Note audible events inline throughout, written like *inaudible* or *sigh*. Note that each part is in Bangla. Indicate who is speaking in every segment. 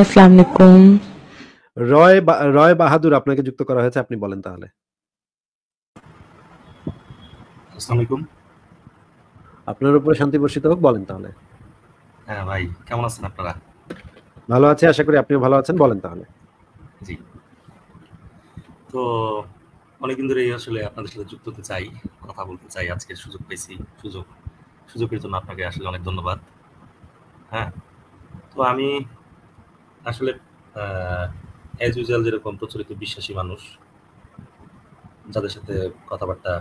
Speaker 1: আসসালামু আলাইকুম
Speaker 2: রয় রয় বাহাদুর আপনাকে যুক্ত করা হয়েছে আপনি বলেন তাহলে আসসালামু আলাইকুম আপনার উপরে শান্তি বর্ষিত হোক বলেন তাহলে
Speaker 3: হ্যাঁ ভাই কেমন আছেন আপনারা
Speaker 2: ভালো আছি আশা করি আপনিও ভালো আছেন বলেন তাহলে জি
Speaker 3: তো অনেকদিন ধরেই আসলে আপনাদের সাথে যুক্ত হতে চাই কথা বলতে চাই আজকে সুযোগ পেয়েছি সুযোগ সুযোগের জন্য আপনাকে আসলে অনেক ধন্যবাদ হ্যাঁ তো আমি আসলে অ্যাজ ইউজুয়াল যেরকম প্রচলিত বিশ্বাসী মানুষ যাদের সাথে কথাবার্তা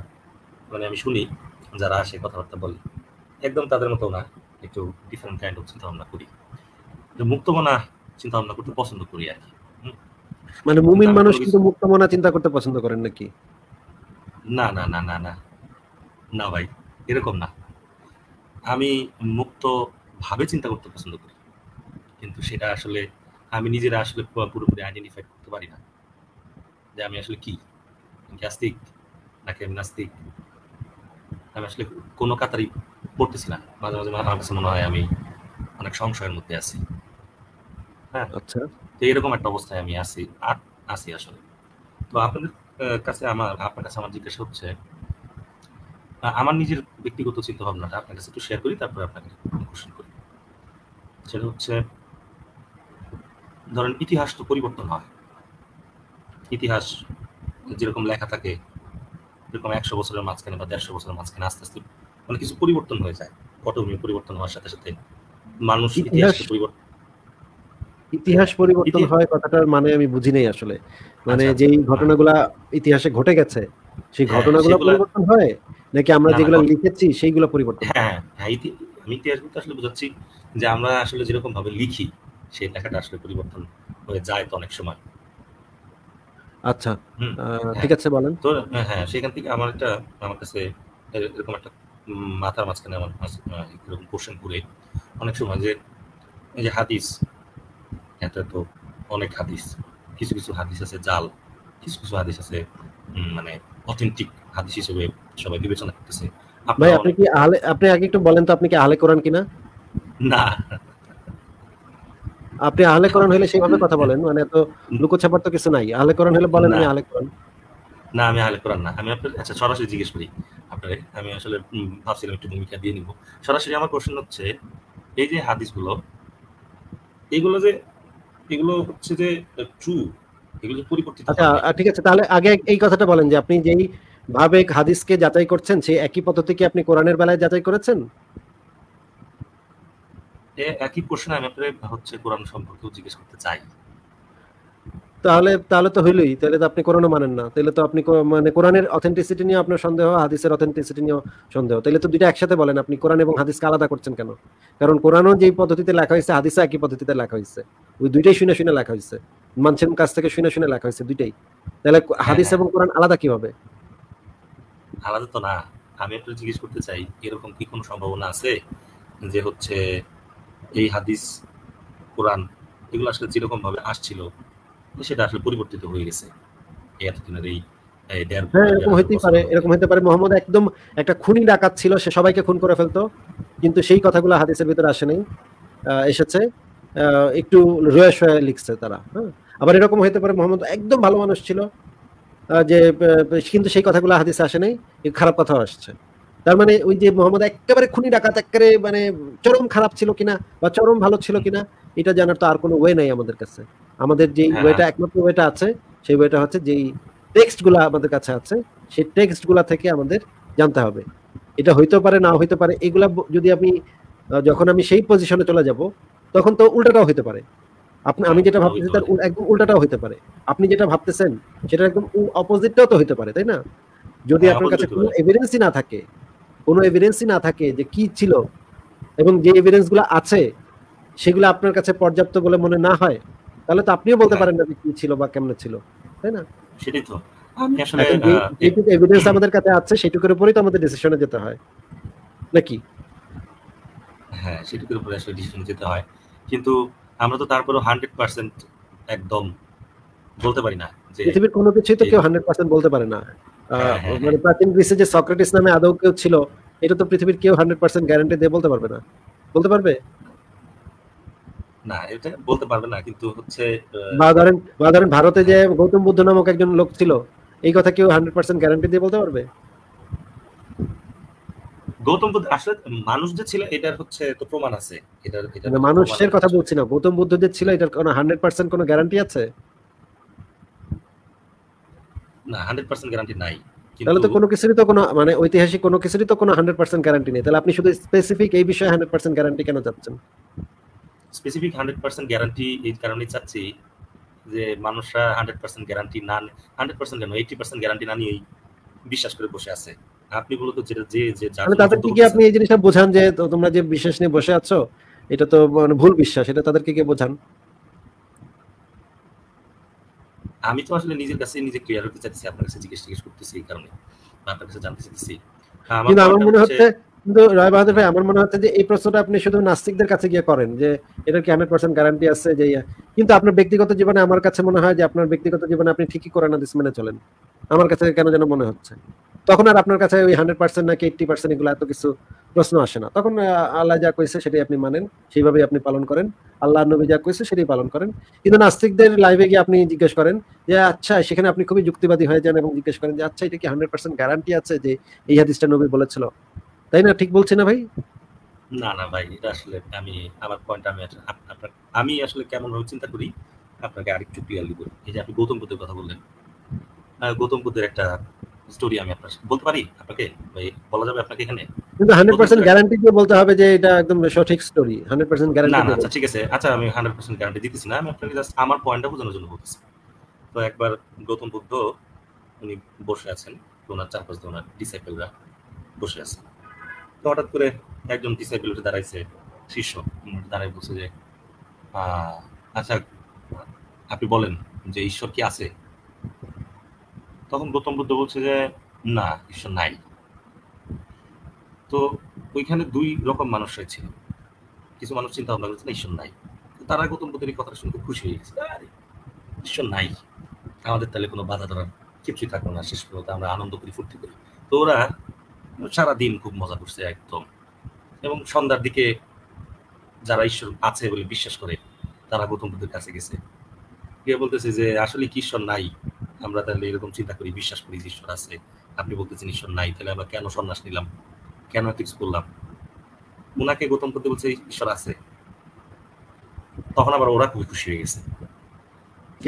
Speaker 3: মানে আমি শুনি যারা আসে কথাবার্তা বলে একদম তাদের মতো না একটু ডিফারেন্ট কাইন্ড অফ ভাবনা করি মুক্তমনা ভাবনা করতে পছন্দ করি আর কি
Speaker 2: মানে মুমিন মানুষ কিন্তু মুক্তমনা চিন্তা করতে পছন্দ করেন নাকি
Speaker 3: না না না না না না ভাই এরকম না আমি মুক্ত ভাবে চিন্তা করতে পছন্দ করি কিন্তু সেটা আসলে আমি নিজেরা আসলে পুরোপুরি আইডেন্টিফাই করতে পারি না যে আমি আসলে কি আস্তিক নাকি আমি নাস্তিক আমি আসলে কোনো কাতারই পড়তেছি না মাঝে মাঝে আমার কাছে মনে হয় আমি অনেক সংশয়ের মধ্যে আছি হ্যাঁ আচ্ছা তো এরকম একটা অবস্থায় আমি আছি আর আছি আসলে তো আপনাদের কাছে আমার আপনার কাছে আমার জিজ্ঞাসা হচ্ছে আমার নিজের ব্যক্তিগত চিন্তা ভাবনাটা আপনার কাছে একটু শেয়ার করি তারপরে আপনাকে কোশ্চেন করি সেটা হচ্ছে ধরেন ইতিহাস তো পরিবর্তন হয় ইতিহাস যেরকম লেখা থাকে যেরকম একশো বছরের মাঝখানে বা দেড়শো বছরের মাঝখানে আস্তে আস্তে মানে কিছু পরিবর্তন হয়ে যায় পটভূমি পরিবর্তন হওয়ার সাথে সাথে মানুষ ইতিহাস পরিবর্তন
Speaker 2: ইতিহাস পরিবর্তন হয় কথাটার মানে আমি বুঝি নাই আসলে মানে আচ্ছা, আচ্ছা, যে আচ্ছা। ঘটনাগুলা ইতিহাসে ঘটে গেছে সেই হ্যাঁ, ঘটনাগুলো পরিবর্তন হয় নাকি আমরা যেগুলো লিখেছি সেইগুলো পরিবর্তন হ্যাঁ
Speaker 3: হ্যাঁ আমি ইতিহাস বলতে আসলে বোঝাচ্ছি যে আমরা আসলে যেরকম ভাবে লিখি সেই লেখাটা আসলে পরিবর্তন হয়ে যায় তো অনেক সময়
Speaker 2: আচ্ছা হ্যাঁ। ঠিক আছে বলেন
Speaker 3: তো হ্যাঁ, হ্যাঁ সেখান থেকে আমার একটা আমার কাছে এরকম একটা মাথার মাঝখানে আমার এরকম কোশ্চেন করে অনেক সময় যে এই যে হাদিস হ্যাঁ, এটা তো অনেক হাদিস কিছু কিছু হাদিস আছে জাল কিছু কিছু হাদিস আছে মানে অথেন্টিক হাদিস হিসেবে সবাই বিবেচনা করতেছে ভাই আপনি
Speaker 2: কি আহলে আপনি আগে একটু বলেন তো আপনি কি আহলে কোরআন কিনা না আপনি আহলে হলে সেইভাবে কথা বলেন মানে এত লুকোছাপার তো কিছু নাই আহলে হলে বলেন আমি আহলে কোরআন
Speaker 3: না আমি আহলে কোরআন না আমি আপনার আচ্ছা সরাসরি জিজ্ঞেস করি আপনারে আমি আসলে ভাবছিলাম একটু ভূমিকা দিয়ে নিব সরাসরি আমার কোশ্চেন হচ্ছে এই যে হাদিসগুলো এগুলো যে এগুলো হচ্ছে যে ট্রু এগুলো পরিবর্তিত আচ্ছা
Speaker 2: ঠিক আছে তাহলে আগে এই কথাটা বলেন যে আপনি যেই ভাবে হাদিসকে যাচাই করছেন সেই একই পদ্ধতি কি আপনি কোরআনের বেলায় যাচাই করেছেন
Speaker 3: একই প্রশ্ন আমি আপনাকে হচ্ছে কোরআন সম্পর্কেও
Speaker 2: জিজ্ঞেস করতে চাই তাহলে তাহলে তো হইলই তাহলে তো আপনি কোরআনও মানেন না তাহলে তো আপনি মানে কোরআনের অথেন্টিসিটি নিয়ে আপনার সন্দেহ হাদিসের অথেন্টিসিটি সন্দেহ তাহলে তো দুইটা একসাথে বলেন আপনি কোরআন এবং হাদিসকে আলাদা করছেন কেন কারণ কোরআনও যেই পদ্ধতিতে লেখা হয়েছে হাদিসে একই পদ্ধতিতে লেখা হয়েছে ওই দুইটাই শুনে শুনে লেখা হয়েছে মানুষের কাছ থেকে শুনে শুনে লেখা হয়েছে দুইটাই তাহলে হ্যাঁ, হাদিস হ্যাঁ। এবং কোরআন আলাদা কিভাবে
Speaker 3: আলাদা তো না আমি একটু জিজ্ঞেস করতে চাই এরকম কি কোনো সম্ভাবনা আছে যে হচ্ছে এই হাদিস কোরআন এগুলো আসলে ভাবে আসছিল সেটা আসলে পরিবর্তিত হয়ে গেছে এতদিনের এই
Speaker 2: হ্যাঁ, এরকম হতে পারে মোহাম্মদ একদম একটা খুনি ডাকাত ছিল সে সবাইকে খুন করে ফেলতো কিন্তু সেই কথাগুলো হাদিসের ভিতরে আসেনি এসেছে একটু রয়ে শয়ে লিখছে তারা হ্যাঁ আবার এরকম হতে পারে মোহাম্মদ একদম ভালো মানুষ ছিল যে কিন্তু সেই কথাগুলো হাদিসে আসেনি খারাপ কথাও আসছে তার মানে ওই যে মোহাম্মদ একেবারে খুনি ডাকাত একেবারে মানে চরম খারাপ ছিল কিনা বা চরম ভালো ছিল কিনা এটা জানার তো আর কোনো ওয়ে নাই আমাদের কাছে আমাদের যে হ্যাঁ, ওয়েটা হ্যাঁ। একমাত্র ওয়েটা আছে সেই ওয়েটা হচ্ছে যেই টেক্সট গুলা আমাদের কাছে আছে সেই টেক্সট গুলা থেকে আমাদের জানতে হবে এটা হইতে পারে না হইতে পারে এগুলা যদি আমি যখন আমি সেই পজিশনে চলে যাব তখন তো উল্টাটাও হইতে পারে আপনি আমি যেটা হ্যাঁ, ভাবতেছি তার একদম উল্টাটাও হইতে পারে আপনি যেটা ভাবতেছেন সেটা একদম অপোজিটটাও তো হইতে পারে তাই না যদি আপনার কাছে কোনো এভিডেন্সই না থাকে কোনো এভিডেন্সই না থাকে যে কি ছিল এবং যে এভিডেন্সগুলো আছে সেগুলো আপনার কাছে পর্যাপ্ত বলে মনে না হয় তাহলে তো আপনিও বলতে হ্যাঁ। পারেন না যে কি ছিল বা কেমন ছিল তাই না সেটাই তো এভিডেন্স আমাদের কাছে আছে সেটুকুর উপরেই তো আমাদের ডিসিশনে যেতে হয় নাকি
Speaker 3: হ্যাঁ সেটুকুর উপরে আসলে যেতে হয় কিন্তু আমরা তো হান্ড্রেড পার্সেন্ট একদম বলতে পারি না পৃথিবীর কোনো কিছুই তো কেউ
Speaker 2: হান্ড্রেড পার্সেন্ট বলতে পারে না হ্যাঁ, হ্যাঁ, মানে হ্যাঁ। প্রাচীন গ্রিসে যে সক্রেটিস নামে আদৌ কেউ ছিল এটা তো পৃথিবীর কেউ হান্ড্রেড পার্সেন্ট গ্যারান্টি দিয়ে বলতে পারবে না বলতে পারবে
Speaker 3: না এটা বলতে পারবে না কিন্তু হচ্ছে বা ধরেন
Speaker 2: বা ধরেন ভারতে যে গৌতম বুদ্ধ নামক একজন লোক ছিল এই কথা কেউ হান্ড্রেড পার্সেন্ট গ্যারান্টি দিয়ে বলতে পারবে
Speaker 3: গৌতম বুদ্ধ আসলে মানুষ যে ছিল এটার হচ্ছে তো প্রমাণ আছে এটার মানে
Speaker 2: মানুষের কথা বলছি না গৌতম বুদ্ধ যে ছিল এটার কোনো হান্ড্রেড পার্সেন্ট কোনো গ্যারান্টি আছে
Speaker 3: গ্যারান্টি মানে গ্যারান্টি আপনি বিশ্বাস করে বসে আছে আপনি মানে বলতো কি আপনি এই
Speaker 2: জিনিসটা বোঝান যে তোমরা যে বিশ্বাস নিয়ে বসে আছো এটা তো মানে ভুল বিশ্বাস এটা তাদেরকে কে বোঝান
Speaker 3: আমি তো আসলে নিজের কাছে নিজে ক্লিয়ার হতে চাইছি আপনার কাছে জিজ্ঞেস করতেছি এই কারণে আপনার কাছে জানতে চাইছি হ্যাঁ, আমার মনে হচ্ছে
Speaker 2: কিন্তু বাহাদুর ভাই আমার মনে হচ্ছে যে এই প্রশ্নটা আপনি শুধু নাস্তিকদের কাছে গিয়ে করেন যে এটার কি হান্ড্রেড পার্সেন্ট গ্যারান্টি আছে যে কিন্তু আপনার ব্যক্তিগত জীবনে আমার কাছে মনে হয় যে আপনার ব্যক্তিগত জীবনে আপনি ঠিকই মেনে চলেন আমার কাছে কেন যেন মনে হচ্ছে তখন আর আপনার কাছে ওই হান্ড্রেড পার্সেন্ট নাকি পার্সেন্ট এগুলো এত কিছু প্রশ্ন আসে না তখন আল্লাহ যা কইছে সেটাই আপনি মানেন সেইভাবেই আপনি পালন করেন আল্লাহ নবী যা কইছে সেটাই পালন করেন কিন্তু নাস্তিকদের লাইভে গিয়ে আপনি জিজ্ঞেস করেন যে আচ্ছা সেখানে আপনি খুবই যুক্তিবাদী হয়ে যান এবং জিজ্ঞেস করেন যে আচ্ছা এটা কি হান্ড্রেড পার্সেন্ট গ্যারান্টি আছে যে এই হাদিসটা নবী বলেছিল তাই না ঠিক বলছি না ভাই
Speaker 3: না না ভাই এটা আসলে আমি আমার পয়েন্ট আমি আপনার আমি আসলে কেমন ভাবে চিন্তা করি আপনাকে আরেকটু ক্লিয়ারলি বলি এই যে আপনি গৌতম বুদ্ধের কথা বললেন গৌতম বুদ্ধের একটা স্টোরি আমি আপনার বলতে পারি আপনাকে ভাই বলা যাবে আপনাকে এখানে
Speaker 2: কিন্তু 100% গ্যারান্টি দিয়ে বলতে হবে যে এটা একদম সঠিক স্টোরি 100% গ্যারান্টি না আচ্ছা
Speaker 3: ঠিক আছে আচ্ছা আমি 100% গ্যারান্টি দিতেছি না আমি আপনাকে জাস্ট আমার পয়েন্টটা বোঝানোর জন্য বলতেছি তো একবার গৌতম বুদ্ধ উনি বসে আছেন ওনার চারপাশ ওনার ডিসাইপেলরা বসে আছেন তো হঠাৎ করে একজন ডিসাইপেল উঠে দাঁড়াইছে শিষ্য দাঁড়ায় বলছে যে আচ্ছা আপনি বলেন যে ঈশ্বর কি আছে তখন গৌতম বুদ্ধ বলছে যে না ঈশ্বর নাই তো ওইখানে দুই রকম মানুষ ছিল কিছু মানুষ চিন্তা ভাবনা করেছে না ঈশ্বর নাই তারা গৌতম বুদ্ধের এই কথাটা শুনতে খুশি হয়ে গেছে ঈশ্বর নাই আমাদের তাহলে কোনো বাধা ধরার কিছুই থাকবে না শেষ পর্যন্ত আমরা আনন্দ করি ফুর্তি করি তো ওরা সারা দিন খুব মজা করছে একদম এবং সন্ধ্যার দিকে যারা ঈশ্বর আছে বলে বিশ্বাস করে তারা গৌতম বুদ্ধের কাছে গেছে গিয়ে বলতেছে যে আসলে কি ঈশ্বর নাই আমরা তাহলে এরকম চিন্তা করি বিশ্বাস করি যে ঈশ্বর আছে আপনি বলতেছেন ঈশ্বর নাই তাহলে আমরা কেন সন্ন্যাস নিলাম কেন এত কিছু করলাম ওনাকে গৌতম বুদ্ধ বলছে ঈশ্বর আছে তখন আবার ওরা খুবই খুশি হয়ে গেছে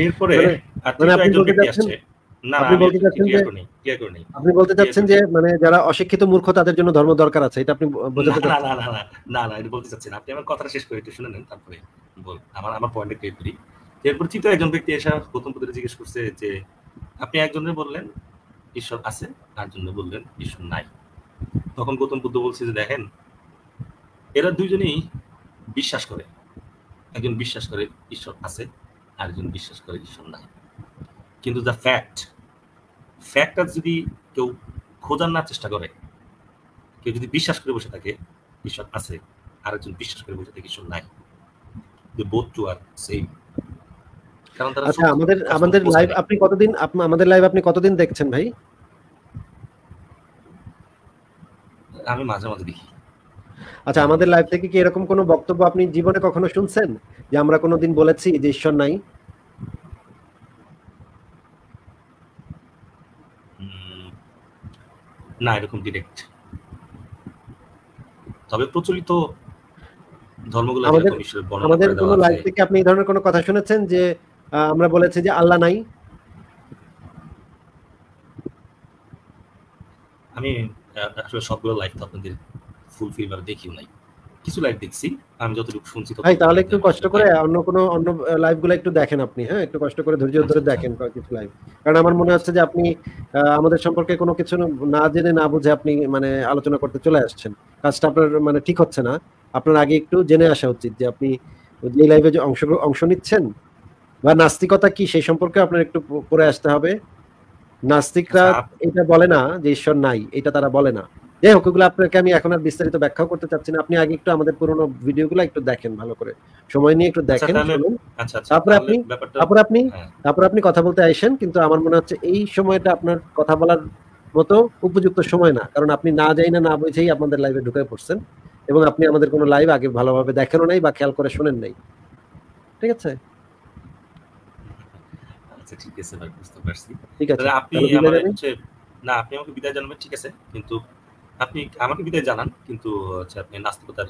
Speaker 3: এরপরে মানে- আর মানে আসছে আপনি বলতে চাচ্ছেন যে
Speaker 2: মানে যারা অশিক্ষিত মূর্খ তাদের জন্য ধর্ম দরকার আছে এটা আপনি বোঝাতে না না না
Speaker 3: না না এটা বলতে চাচ্ছেন আপনি আমার কথাটা শেষ করে একটু শুনে নেন তারপরে বল আমার আমার পয়েন্টে ক্লিয়ার করি এরপর তৃতীয় একজন ব্যক্তি এসে প্রথম পত্রে জিজ্ঞেস করছে যে আপনি একজনের বললেন ঈশ্বর আছে তার জন্য বললেন ঈশ্বর নাই তখন গৌতম বুদ্ধ বলছে যে দেখেন এরা দুইজনেই বিশ্বাস করে একজন বিশ্বাস করে ঈশ্বর আছে আর একজন বিশ্বাস করে ঈশ্বর নাই কিন্তু দ্য ফ্যাক্ট ফ্যাক্টটা যদি কেউ খোঁজার না চেষ্টা করে কেউ যদি বিশ্বাস করে বসে থাকে ঈশ্বর আছে আরেকজন বিশ্বাস করে বসে থাকে ঈশ্বর নাই টু আর আচ্ছা আমাদের আমাদের লাইভ
Speaker 2: আপনি কতদিন আমাদের লাইভ আপনি কতদিন দেখছেন ভাই
Speaker 3: আমি মাঝে মাঝে দেখি
Speaker 2: আচ্ছা আমাদের লাইভ থেকে কি এরকম কোনো বক্তব্য আপনি জীবনে কখনো শুনছেন যে আমরা কোনোদিন বলেছি যে ঈশ্বর নাই
Speaker 3: না এরকম ডিরেক্ট তবে প্রচলিত ধর্মগুলো আমাদের আমাদের কোনো লাইভ
Speaker 2: থেকে আপনি এই ধরনের কোনো কথা শুনেছেন যে আমরা বলেছি যে আল্লাহ নাই
Speaker 3: আমি আসলে সবগুলো লাইফ তো আপনাদের ফুলফিল ভাবে দেখিও নাই কিছু লাইভ দেখছি আমি যতটুকু শুনছি ভাই তাহলে একটু কষ্ট করে
Speaker 2: অন্য কোনো অন্য লাইভ গুলো একটু দেখেন আপনি হ্যাঁ একটু কষ্ট করে ধৈর্য ধরে আচ্ছা, দেখেন কিছু লাইভ কারণ আমার মনে হচ্ছে যে আপনি আমাদের সম্পর্কে কোনো কিছু না জেনে না বুঝে আপনি মানে আলোচনা করতে চলে আসছেন কাজটা আপনার মানে ঠিক হচ্ছে না আপনার আগে একটু জেনে আসা উচিত যে আপনি যে লাইভে যে অংশ অংশ নিচ্ছেন বা নাস্তিকতা কি সেই সম্পর্কে আপনার একটু পড়ে আসতে হবে নাস্তিকরা আচ্ছা, এটা বলে না যে ঈশ্বর নাই এটা তারা বলে না যাই হোক ওগুলো আপনাকে আমি এখন আর বিস্তারিত ব্যাখ্যা করতে চাচ্ছি না আপনি আগে একটু আমাদের পুরোনো ভিডিওগুলো একটু দেখেন ভালো করে সময় নিয়ে একটু দেখেন আচ্ছা,
Speaker 3: আচ্ছা, আচ্ছা, তারপর আপনি
Speaker 2: তারপর আপনি হ্যাঁ। তারপর আপনি কথা বলতে আইসেন কিন্তু আমার মনে হচ্ছে এই সময়টা আপনার কথা বলার মতো উপযুক্ত সময় না কারণ আপনি না যাই না না বুঝেই আপনাদের লাইভে ঢুকে পড়ছেন এবং আপনি আমাদের কোনো লাইভ আগে ভালোভাবে দেখেনও নাই বা খেয়াল করে শোনেন নাই ঠিক আছে
Speaker 3: ঠিক আছে ঠিক আছে না আপনি আমাকে বিদায় জানাবেন ঠিক আছে কিন্তু আপনি আমাকে বিদায় জানান কিন্তু হচ্ছে আপনি নাস্তিকতার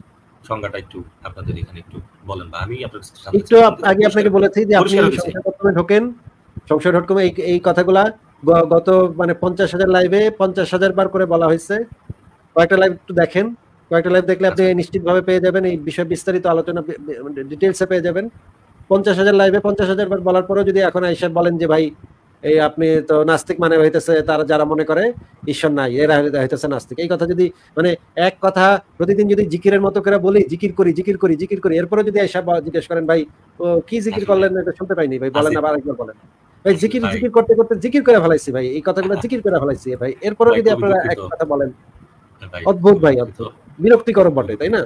Speaker 3: সংজ্ঞাটা একটু আপনাদের এখানে একটু বলেন বা আমি আপনার একটু আগে আপনাকে বলেছি যে আপনি
Speaker 2: সংশয় ঢোকেন সংশয় ডট কমে এই কথাগুলা গত মানে পঞ্চাশ হাজার লাইভে পঞ্চাশ হাজার বার করে বলা হয়েছে কয়েকটা লাইভ একটু দেখেন কয়েকটা লাইভ দেখলে আপনি আচ্ছা। নিশ্চিতভাবে পেয়ে যাবেন এই বিষয়ে বিস্তারিত আলোচনা ডিটেলসে মানে পেয়ে যাবেন পঞ্চাশ হাজার লাইভে পঞ্চাশ হাজার বার বলার পরেও যদি এখন আইসা বলেন যে ভাই এই আপনি তো নাস্তিক মানে হইতেছে তারা যারা মনে করে ঈশ্বর নাই এরা হইতেছে নাস্তিক এই কথা যদি মানে এক কথা প্রতিদিন যদি জিকিরের মতো করে বলি জিকির করি জিকির করি জিকির করি এরপরে যদি এসে জিজ্ঞেস করেন ভাই কি জিকির করলেন এটা শুনতে পাইনি ভাই বলেন আবার একবার বলেন ভাই জিকির জিকির করতে করতে জিকির করে ফেলাইছি ভাই এই কথাগুলো জিকির করে ফেলাইছি ভাই এরপরে যদি আপনারা এক কথা বলেন হ্যাঁ, অদ্ভুত ভাই অদ্ভুত বিরক্তিকর বটে তাই না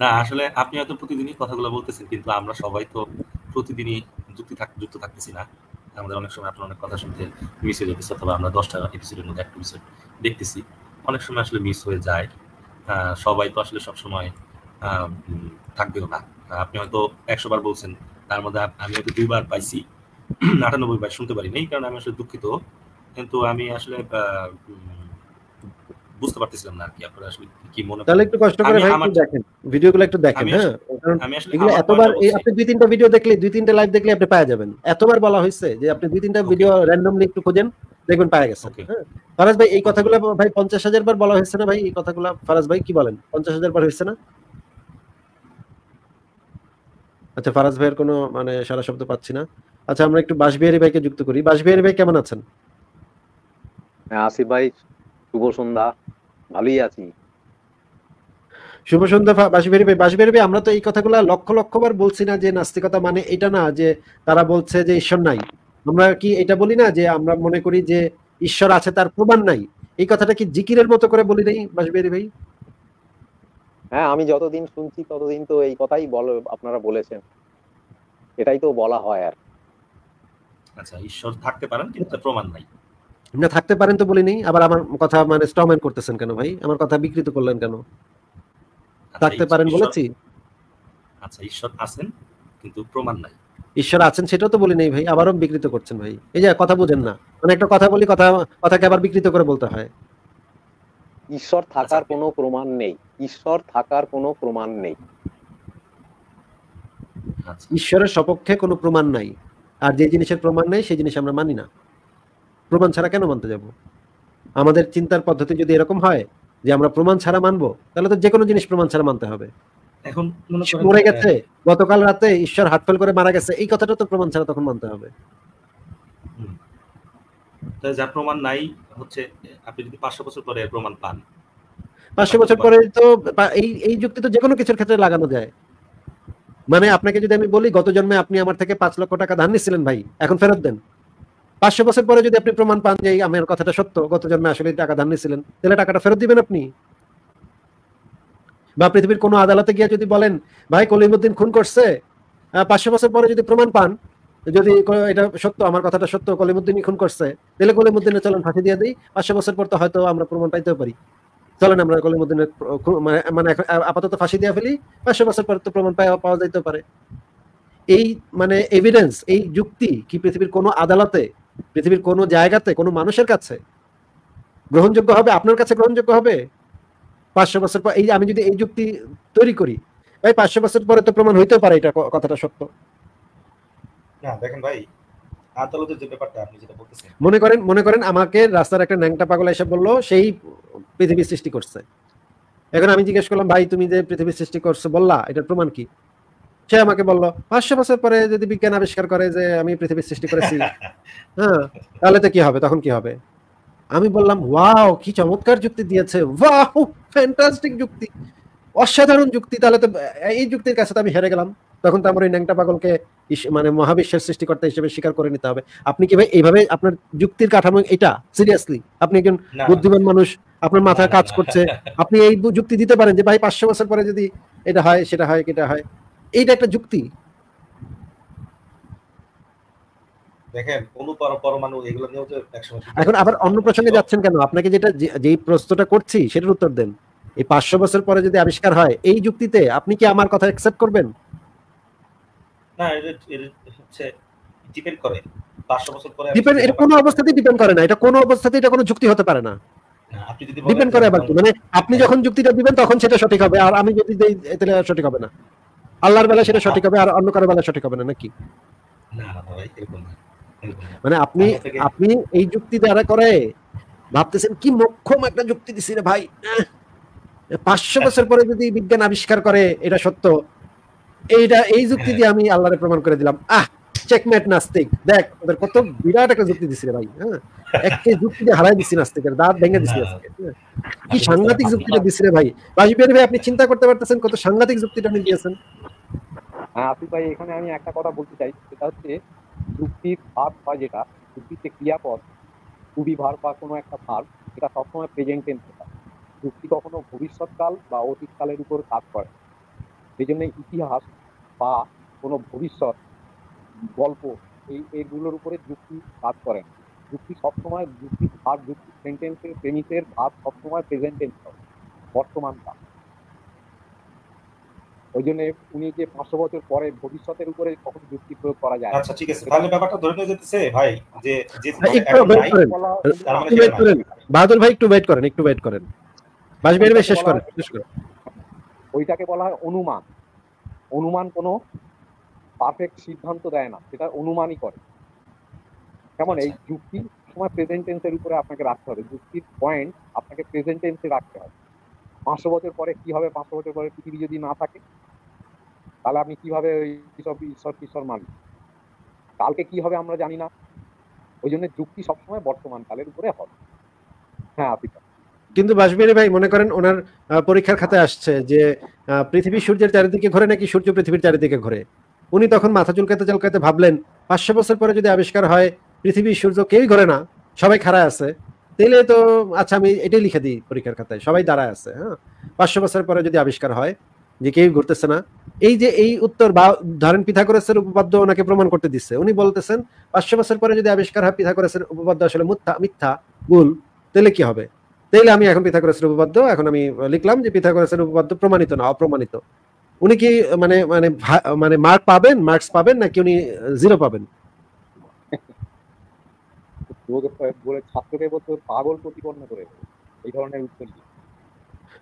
Speaker 3: না আসলে আপনি হয়তো প্রতিদিনই কথাগুলো বলতেছেন কিন্তু আমরা সবাই তো প্রতিদিনই যুক্তি যুক্ত থাকতেছি না আমাদের অনেক সময় আপনার অনেক কথা শুনতে মিস হয়ে যেতেছে অথবা আমরা দশটা এপিসোডের মধ্যে একটা এপিসোড দেখতেছি অনেক সময় আসলে মিস হয়ে যায় সবাই তো আসলে সবসময় থাকবেও না আপনি হয়তো একশো বার বলছেন তার মধ্যে আমি হয়তো দুইবার পাইছি *clears throat* আটানব্বই বার শুনতে পারি নেই কারণ আমি আসলে দুঃখিত কিন্তু আমি আসলে বুঝতে পারতেছিলাম না আর কি আপনারা আসলে কি মনে তাহলে একটু কষ্ট করে ভাই একটু
Speaker 2: দেখেন ভিডিওগুলো একটু দেখেন হ্যাঁ কারণ এগুলো এতবার আপনি দুই তিনটা ভিডিও দেখলে দুই তিনটা লাইভ দেখলে আপনি পাওয়া যাবেন এতবার বলা হয়েছে যে আপনি দুই তিনটা ভিডিও র্যান্ডমলি একটু খোঁজেন দেখবেন পাওয়া গেছে হ্যাঁ? ফারাজ ভাই এই কথাগুলো ভাই পঞ্চাশ হাজার বার বলা হয়েছে না ভাই এই কথাগুলো ফারাজ ভাই কি বলেন পঞ্চাশ হাজার বার হয়েছে না আচ্ছা ফারাজ ভাইয়ের কোনো মানে সারা শব্দ পাচ্ছি না আচ্ছা আমরা একটু বাসবিহারী ভাইকে যুক্ত করি বাসবিহারী ভাই কেমন আছেন
Speaker 4: হ্যাঁ, আসি ভাই শুভ সন্ধ্যা ভালোই আছি
Speaker 2: শুভ সন্ধ্যা আমরা তো এই কথাগুলো লক্ষ বলছি না যে নাস্তিকতা মানে এটা না যে তারা বলছে যে ঈশ্বর নাই আমরা কি এটা বলি না যে আমরা মনে করি যে ঈশ্বর আছে তার প্রমাণ নাই এই কথাটা কি জিকিরের মতো করে বলি নাই বাসি ভাই
Speaker 4: হ্যাঁ আমি যতদিন শুনছি ততদিন তো এই কথাই বল আপনারা বলেছেন এটাই তো বলা হয় আর
Speaker 3: আচ্ছা ঈশ্বর থাকতে পারেন কিন্তু প্রমাণ নাই
Speaker 2: না থাকতে পারেন তো বলিনি আবার আমার কথা মানে স্টমেন করতেছেন কেন ভাই আমার কথা বিকৃত করলেন কেন আচ্ছা, থাকতে পারেন বলেছি
Speaker 3: আচ্ছা ঈশ্বর আছেন কিন্তু প্রমাণ নাই
Speaker 2: ঈশ্বর আছেন সেটাও তো বলি নাই ভাই আবারও বিকৃত করছেন ভাই এই যে কথা বুঝেন না মানে একটা কথা বলি কথা কথাকে আবার বিকৃত করে বলতে হয়
Speaker 4: ঈশ্বর আচ্ছা। থাকার কোনো প্রমাণ নেই ঈশ্বর থাকার কোনো প্রমাণ নেই
Speaker 2: আচ্ছা। ঈশ্বরের সপক্ষে কোনো প্রমাণ নাই আর যে জিনিসের প্রমাণ নেই সেই জিনিস আমরা মানি না প্রমাণ ছাড়া কেন মানতে যাব আমাদের চিন্তার পদ্ধতি যদি এরকম হয় যে আমরা প্রমাণ ছাড়া মানবো তাহলে তো যে কোনো জিনিস প্রমাণ ছাড়া মানতে হবে
Speaker 3: এখন মরে গেছে
Speaker 2: গতকাল রাতে ঈশ্বর করে মারা গেছে এই কথাটা তো প্রমাণ ছাড়া তখন মানতে হবে
Speaker 3: যা প্রমাণ নাই হচ্ছে আপনি যদি পাঁচশো বছর পরে প্রমাণ পান
Speaker 2: পাঁচশো বছর পরে তো এই এই যুক্তি তো যে কোনো কিছুর ক্ষেত্রে লাগানো যায় মানে আপনাকে যদি আমি বলি গত জন্মে আপনি আমার থেকে পাঁচ লক্ষ টাকা ধান নিছিলেন ভাই এখন ফেরত দেন পাঁচশো বছর পরে যদি আপনি প্রমাণ পান যে আমার কথাটা সত্য গত জন্মে আসলে টাকা ধার নিয়েছিলেন তাহলে টাকাটা ফেরত দিবেন আপনি বা পৃথিবীর কোনো আদালতে গিয়ে যদি বলেন ভাই কলিমুদ্দিন খুন করছে পাঁচশো বছর পরে যদি প্রমাণ পান যদি এটা সত্য আমার কথাটা সত্য কলিমুদ্দিনই খুন করছে তাহলে কলিমুদ্দিনের চলেন ফাঁসি দিয়ে দিই পাঁচশো বছর পর তো হয়তো আমরা প্রমাণ পাইতেও পারি চলেন আমরা কলিমুদ্দিনের মানে, মানে আপাতত ফাঁসি দিয়ে ফেলি পাঁচশো বছর পর তো প্রমাণ পাওয়া পাওয়া যাইতে পারে এই মানে এভিডেন্স এই যুক্তি কি পৃথিবীর কোনো আদালতে পৃথিবীর কোনো জায়গাতে কোনো মানুষের কাছে গ্রহণযোগ্য হবে আপনার কাছে গ্রহণযোগ্য হবে পাঁচশো বছর পর এই আমি যদি এই যুক্তি তৈরি করি ভাই পাঁচশো বছর পরে তো প্রমাণ হইতে পারে এটা কথাটা সত্য
Speaker 3: না দেখেন ভাই আদালতের যে ব্যাপারটা আপনি যেটা বলতেছেন
Speaker 2: মনে করেন মনে করেন আমাকে রাস্তার একটা ন্যাংটা পাগল এসে বললো সেই পৃথিবী সৃষ্টি করছে এখন আমি জিজ্ঞেস করলাম ভাই তুমি যে পৃথিবী সৃষ্টি করছো বললা এটার প্রমাণ কি সে আমাকে বললো পাঁচশো বছর পরে যদি বিজ্ঞান আবিষ্কার করে যে আমি পৃথিবীর সৃষ্টি করেছি হ্যাঁ তাহলে তো কি হবে তখন কি হবে আমি বললাম ওয়াও কি চমৎকার যুক্তি দিয়েছে ওয়াও ফ্যান্টাস্টিক যুক্তি অসাধারণ যুক্তি তাহলে তো এই যুক্তির কাছে তো আমি হেরে গেলাম তখন তো আমার ওই ন্যাংটা পাগলকে মানে মহাবিশ্বের সৃষ্টিকর্তা হিসেবে স্বীকার করে নিতে হবে আপনি কি ভাই এইভাবে আপনার যুক্তির কাঠামো এটা সিরিয়াসলি আপনি একজন বুদ্ধিমান মানুষ আপনার মাথা কাজ করছে আপনি এই যুক্তি দিতে পারেন যে ভাই পাঁচশো বছর পরে যদি এটা হয় সেটা হয় কেটা হয় এইটা একটা যুক্তি এখন আবার অন্য প্রসঙ্গে যাচ্ছেন কেন আপনাকে যেটা যেই প্রশ্নটা করছি সেটার উত্তর দেন এই পাঁচশো বছর পরে যদি আবিষ্কার হয় এই যুক্তিতে আপনি কি আমার কথা অ্যাকসেপ্ট করবেন
Speaker 3: না ডিপেন্ড করে
Speaker 2: এটা কোনো অবস্থাতেই এটা কোনো যুক্তি হতে পারে না ডিপেন্ড করে মানে আপনি হ্যাঁ। যখন যুক্তিটা দিবেন তখন সেটা সঠিক হবে আর আমি যদি সঠিক হবে না আল্লাহর বেলা সেটা সঠিক হবে আর অন্য কারো বেলা সঠিক হবে না নাকি মানে আপনি আপনি এই যুক্তি দ্বারা করে ভাবতেছেন কি মক্ষম একটা যুক্তি দিছি রে ভাই পাঁচশো বছর পরে যদি বিজ্ঞান আবিষ্কার করে এটা সত্য এইটা এই যুক্তি হ্যাঁ। দিয়ে আমি আল্লাহরে প্রমাণ করে দিলাম আহ চেকমেট নাস্তিক দেখ ওদের কত বিরাট একটা যুক্তি দিছিল ভাই হ্যাঁ একটাই যুক্তি দিয়ে হারাই দিছি নাস্তিকের দাঁত ভেঙে দিছি আজকে হ্যাঁ? কি সাংঘাতিক যুক্তিটা হ্যাঁ। রে ভাই বাজপেয়ী ভাই আপনি চিন্তা করতে পারতেছেন কত সাংঘাতিক যুক্তিটা আপনি দিয়েছেন
Speaker 4: হ্যাঁ, আসিফ ভাই এখানে আমি একটা কথা বলতে চাই সেটা হচ্ছে যুক্তির ভাব বা যেটা যুক্তির যে ক্রিয়াপদ খুবই ভার বা কোনো একটা ভার সেটা সবসময় প্রেজেন্ট টেন্সে যুক্তি কখনো ভবিষ্যৎকাল বা অতীতকালের উপর কাজ করে সেই জন্য ইতিহাস বা কোনো ভবিষ্যৎ গল্প এই এগুলোর উপরে যুক্তি কাজ করেন যুক্তি সবসময় যুক্তি ভাব যুক্তি সেন্টেন্সের প্রেমিসের ভাব সবসময় প্রেজেন্ট হবে বর্তমান ওই জন্য উনি যে পাঁচশো বছর পরে ভবিষ্যতের উপরে কখন যুক্তি প্রয়োগ করা যায় আচ্ছা ঠিক আছে তাহলে
Speaker 3: ব্যাপারটা ধরে নিয়ে যেতেছে ভাই যে যে মানে
Speaker 2: বাহাদুর ভাই একটু ওয়েট করেন একটু ওয়েট করেন শেষ করেন শেষ করেন
Speaker 4: ওইটাকে বলা হয় অনুমান অনুমান কোনো পারফেক্ট সিদ্ধান্ত দেয় না সেটা অনুমানই করে কেমন এই আচ্ছা। যুক্তি সময় প্রেজেন্ট টেন্সের উপরে আপনাকে রাখতে হবে যুক্তির পয়েন্ট আপনাকে প্রেজেন্ট টেন্সে রাখতে হবে পাঁচশো বছর পরে কি হবে পাঁচশো বছর পরে পৃথিবী যদি না থাকে তাহলে আপনি কিভাবে ঈশ্বর ঈশ্বর ঈশ্বর মানবেন কালকে কি হবে আমরা জানি না ওই জন্য যুক্তি সবসময় বর্তমান কালের উপরে
Speaker 2: হবে হ্যাঁ আফ্রিকা কিন্তু বাসবিহারী ভাই মনে করেন ওনার পরীক্ষার খাতে আসছে যে পৃথিবী সূর্যের চারিদিকে ঘোরে নাকি সূর্য পৃথিবীর চারিদিকে ঘোরে উনি তখন মাথা চুলকাতে চুলকাতে ভাবলেন পাঁচশো বছর পরে যদি আবিষ্কার হয় পৃথিবীর সূর্য কেউই ঘরে না সবাই খাড়া আছে তাহলে তো আচ্ছা আমি এটাই লিখে দিই পরীক্ষার খাতায় সবাই দাঁড়ায় আছে হ্যাঁ পাঁচশো বছর পরে যদি আবিষ্কার হয় যে কেউ ঘুরতেছে না এই যে এই উত্তর বা ধরেন পিথাগোরাসের উপপাদ্য ওনাকে প্রমাণ করতে দিচ্ছে উনি বলতেছেন পাঁচশো বছর পরে যদি আবিষ্কার হয় পিথাগোরাসের উপপাদ্য আসলে মুথা মিথ্যা ভুল তাহলে কি হবে তাইলে আমি এখন পিথাগোরাসের উপপাদ্য এখন আমি লিখলাম যে পিথাগোরাসের উপপাদ্য প্রমাণিত না অপ্রমাণিত উনি কি মানে মানে মানে মার্ক পাবেন মার্কস পাবেন নাকি উনি জিরো পাবেন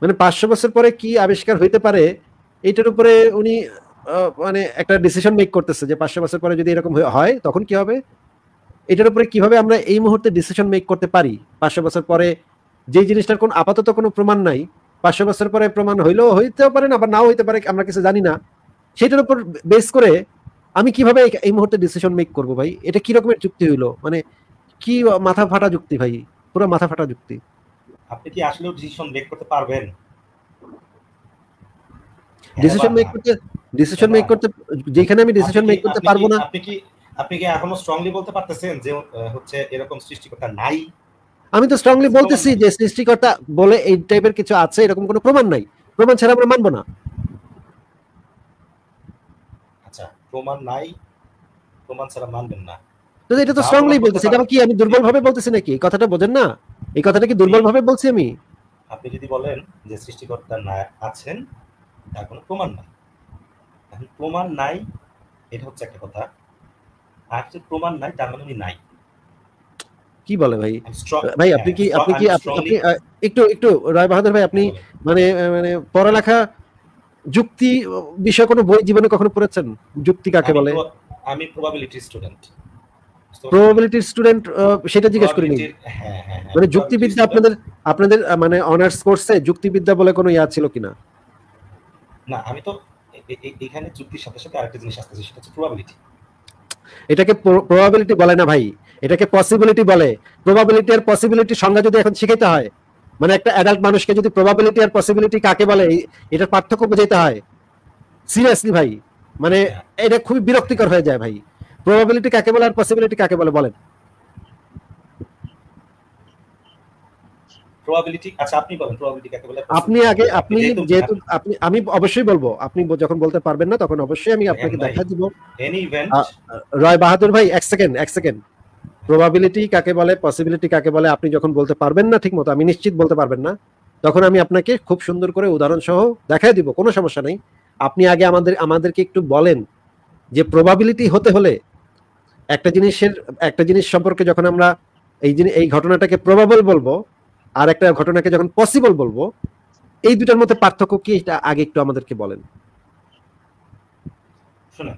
Speaker 2: মানে পাঁচশো বছর পরে কি আবিষ্কার হইতে পারে এইটার উপরে উনি মানে একটা ডিসিশন মেক করতেছে যে পাঁচশো বছর পরে যদি এরকম হয় তখন কি হবে এটার উপরে কিভাবে আমরা এই মুহূর্তে ডিসিশন মেক করতে পারি পাঁচশো বছর পরে যে জিনিসটার কোন আপাতত কোনো প্রমাণ নাই পাঁচশো বছর পরে প্রমাণ হইলেও হইতেও পারে না বা নাও হইতে পারে আমরা কিছু জানি না সেটার উপর বেস করে আমি কিভাবে এই মুহূর্তে ডিসিশন মেক করব ভাই এটা কি রকমের চুক্তি হইলো মানে কি মাথা ফাটা যুক্তি ভাই পুরো মাথা ফাটা যুক্তি
Speaker 3: আপনি কি আসলে ডিসিশন মেক করতে পারবেন
Speaker 2: ডিসিশন হ্যাঁ, মেক করতে ডিসিশন মেক হ্যাঁ, করতে যেখানে আমি ডিসিশন মেক করতে পারবো না আপনি
Speaker 3: কি আপনি কি এখনো স্ট্রংলি বলতে পারতেছেন যে হচ্ছে এরকম সৃষ্টিকর্তা নাই
Speaker 2: আমি তো স্ট্রংলি বলতেছি যে সৃষ্টিকর্তা বলে এই টাইপের কিছু আছে এরকম কোনো প্রমাণ নাই প্রমাণ ছাড়া আমরা মানবো না
Speaker 3: আচ্ছা প্রমাণ নাই প্রমাণ ছাড়া মানবেন না
Speaker 2: তো এটা তো স্ট্রংলি বলতেছি এটা কি আমি দুর্বল ভাবে বলতেছি নাকি এই কথাটা বোঝেন না এই কথাটা কি দুর্বল ভাবে বলছি আমি
Speaker 3: আপনি যদি বলেন যে সৃষ্টিকর্তা না আছেন তার কোনো প্রমাণ নাই এখন প্রমাণ নাই এটা হচ্ছে একটা কথা আর প্রমাণ নাই তার মানে উনি নাই
Speaker 2: কি বলে ভাই ভাই আপনি কি আপনি কি আপনি একটু একটু রায় বাহাদুর ভাই আপনি হ্যাঁ, মানে মানে পড়ালেখা যুক্তি বিষয়ে কোনো বই জীবনে কখনো পড়েছেন যুক্তি কাকে বলে
Speaker 3: আমি প্রবাবিলিটি স্টুডেন্ট
Speaker 2: প্রবাবিলিটির স্টুডেন্ট সেটা জিজ্ঞেস করিনি হ্যাঁ, হ্যাঁ, মানে যুক্তিবিদ্যা আপনাদের আপনাদের মানে অনার্স কোর্সে যুক্তিবিদ্যা বলে কোনো ইয়া ছিল কিনা
Speaker 3: না আমি তো এখানে যুক্তির সাথে সাথে আরেকটা জিনিস আসতেছে সেটা হচ্ছে প্রবাবিলিটি
Speaker 2: এটাকে প্রবাবিলিটি বলে না ভাই এটাকে পসিবিলিটি বলে প্রবাবিলিটি আর পসিবিলিটি সংজ্ঞা যদি এখন শিখাইতে হয় মানে একটা অ্যাডাল্ট মানুষকে যদি প্রবাবিলিটি আর পসিবিলিটি কাকে বলে এটার পার্থক্য বোঝাইতে হয় সিরিয়াসলি ভাই মানে এটা খুবই বিরক্তিকর হয়ে যায় ভাই প্রবাবিলিটি কাকে বলে আর পসিবিলিটি কাকে বলে বলেন
Speaker 3: আচ্ছা, আপনি আগে আপনি যেহেতু
Speaker 2: আপনি আমি অবশ্যই বলবো আপনি যখন বলতে পারবেন না তখন অবশ্যই আমি হ্যাঁ আপনাকে দেখা দিব রয় বাহাদুর ভাই এক সেকেন্ড এক সেকেন্ড প্রবাবিলিটি কাকে বলে পসিবিলিটি কাকে বলে আপনি যখন বলতে পারবেন না ঠিক মতো আমি নিশ্চিত বলতে পারবেন না তখন আমি আপনাকে খুব সুন্দর করে উদাহরণ সহ দেখাই দিব কোনো সমস্যা নেই আপনি আগে আমাদের আমাদেরকে একটু বলেন যে প্রবাবিলিটি হতে হলে একটা জিনিসের একটা জিনিস সম্পর্কে যখন আমরা এই জিনিস এই ঘটনাটাকে প্রবাবল বলবো আর একটা ঘটনাকে যখন পসিবল বলবো এই দুটার মধ্যে পার্থক্য কি এটা আগে একটু আমাদেরকে বলেন শুনুন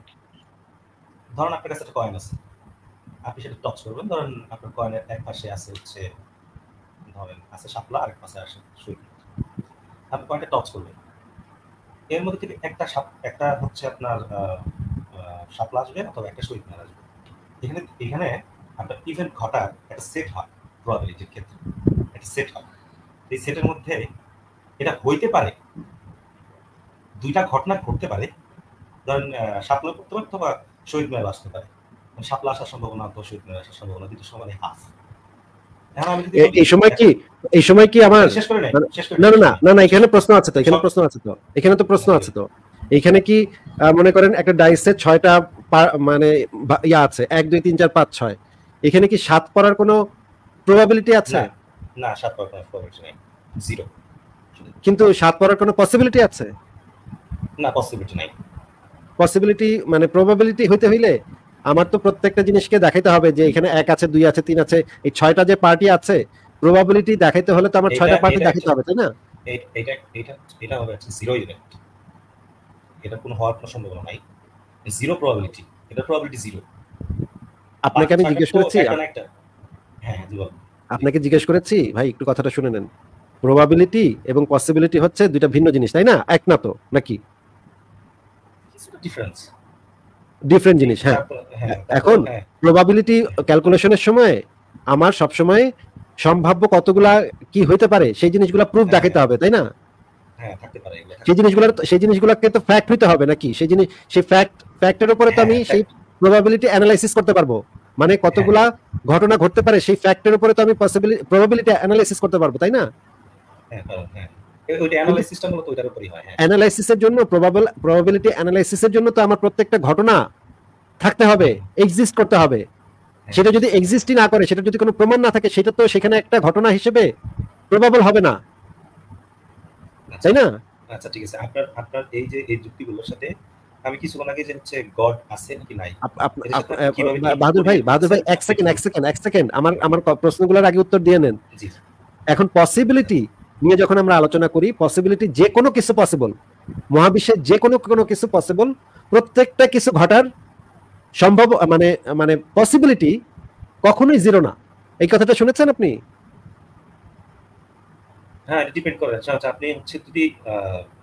Speaker 3: ধরুন আপনার কাছে কয়েন আছে আপনি সেটা টচ করবেন ধরেন আপনার কয়েনের এক পাশে আছে হচ্ছে ধরেন আছে সাপলা আরেক পাশে আসে সুইট আপনি কয়েনটা টচ করবেন এর মধ্যে থেকে একটা সাপ একটা হচ্ছে আপনার সাপলা আসবে অথবা একটা সুইট কিনার আসবে এখানে এখানে আপনার ইভেন্ট ঘটার একটা সেট হয় প্রবাবিলিটির ক্ষেত্রে একটা সেট হয় এই সেটের মধ্যে এটা হইতে পারে দুইটা ঘটনা ঘটতে পারে ধরেন সাপলা করতে পারে অথবা শহীদ মেয়ে আসতে পারে আসার সম্ভাবনা আসার সম্ভাবনা সমানে হাফ এই সময় কি এই সময় কি আমার না না
Speaker 2: না না এখানে প্রশ্ন আছে তো এখানে প্রশ্ন আছে তো এখানে তো প্রশ্ন আছে তো এখানে কি মনে করেন একটা ডাইসে ছয়টা মানে ইয়া আছে এক দুই তিন চার পাঁচ ছয় এখানে কি সাত পড়ার কোনো প্রবাবিলিটি আছে
Speaker 3: না সাত পড়ার কোনো প্রবাবিলিটি
Speaker 2: জিরো কিন্তু সাত পড়ার কোনো পসিবিলিটি আছে
Speaker 3: না পসিবিলিটি নাই
Speaker 2: পসিবিলিটি মানে প্রবাবিলিটি হইতে হইলে আমার তো প্রত্যেকটা জিনিসকে দেখাইতে হবে যে এখানে এক আছে দুই আছে তিন আছে এই ছয়টা যে পার্টি আছে প্রবাবিলিটি দেখাইতে হলে তো আমার ছয়টা পার্টি দেখাইতে হবে তাই না
Speaker 3: এটা এটা এটা হবে জিরো ইভেন্ট এটা কোনো হওয়ার কোনো সম্ভাবনা নাই জিরো প্রবাবিলিটি এটা প্রবাবিলিটি
Speaker 2: জিরো আপনাকে আমি জিজ্ঞেস করেছি হ্যাঁ, হ্যাঁ, আপনাকে জিজ্ঞেস করেছি ভাই একটু কথাটা শুনে নেন প্রবাবিলিটি এবং পসিবিলিটি হচ্ছে দুইটা ভিন্ন জিনিস তাই না এক না তো নাকি ডিফারেন্স ডিফারেন্ট জিনিস হ্যাঁ, হ্যাঁ এখন প্রবাবিলিটি ক্যালকুলেশনের সময় আমার সবসময় সম্ভাব্য কতগুলা কি হইতে পারে সেই জিনিসগুলো প্রুফ হ্যাঁ, দেখাতে হবে তাই না হ্যাঁ, সেই জিনিসগুলো সেই জিনিসগুলোকে তো ফ্যাক্ট হইতে হবে নাকি সেই জিনিস সেই ফ্যাক্ট ফ্যাক্টের উপরে তো আমি সেই প্রবাবিলিটি অ্যানালাইসিস করতে পারবো মানে কতগুলা ঘটনা ঘটতে পারে সেই ফ্যাক্টের উপরে তো আমি পসিবিলিটি প্রবাবিলিটি অ্যানালাইসিস করতে পারবো তাই না
Speaker 3: হ্যাঁ অ্যানালাইসিসের
Speaker 2: জন্য প্রবাবল প্রবাবিলিটি অ্যানালাইসিসের জন্য তো আমার প্রত্যেকটা ঘটনা থাকতে হবে এক্সিস্ট করতে হবে হ্যাঁ। সেটা যদি এক্সিস্টই না করে সেটা যদি কোনো প্রমাণ না থাকে সেটা তো সেখানে একটা ঘটনা হিসেবে প্রবাবল হবে না আচ্ছা। তাই না
Speaker 3: আচ্ছা ঠিক আছে আপনার আপনার এই যে এই যুক্তিগুলোর সাথে আমি আগে যে হচ্ছে গড আছে নাকি নাই
Speaker 2: বাহাদুর ভাই বাহাদুর ভাই এক সেকেন্ড এক সেকেন্ড এক সেকেন্ড আমার আমার প্রশ্নগুলোর আগে উত্তর দিয়ে নেন এখন পসিবিলিটি নিয়ে যখন আমরা আলোচনা করি পসিবিলিটি যে কোনো কিছু পসিবল মহাবিশ্বের যে কোনো কোনো কিছু পসিবল প্রত্যেকটা কিছু ঘটার সম্ভব মানে মানে পসিবিলিটি কখনোই জিরো না এই কথাটা শুনেছেন আপনি
Speaker 3: হ্যাঁ ডিপেন্ড করে আচ্ছা আচ্ছা আপনি হচ্ছে যদি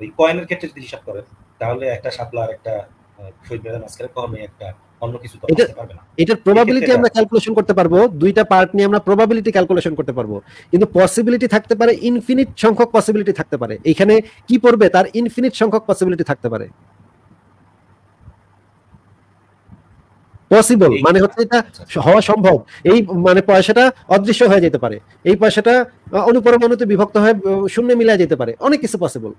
Speaker 3: ওই কয়েনের ক্ষেত্রে যদি হিসাব করেন তাহলে একটা শাপলা আর একটা শহীদ কমে একটা অন্য কিছু
Speaker 2: তো পারবে না এটার প্রবাবিলিটি আমরা ক্যালকুলেশন করতে পারবো দুইটা পার্ট নিয়ে আমরা প্রবাবিলিটি ক্যালকুলেশন করতে পারবো কিন্তু পসিবিলিটি থাকতে পারে ইনফিনিট সংখ্যক পসিবিলিটি থাকতে পারে এখানে কি পড়বে তার ইনফিনিট সংখ্যক পসিবিলিটি থাকতে পারে পসিবল মানে হচ্ছে এটা হওয়া সম্ভব এই মানে পয়সাটা অদৃশ্য হয়ে যেতে পারে এই পয়সাটা অনুপরমাণুতে বিভক্ত হয়ে শূন্য মিলা যেতে পারে অনেক কিছু পসিবল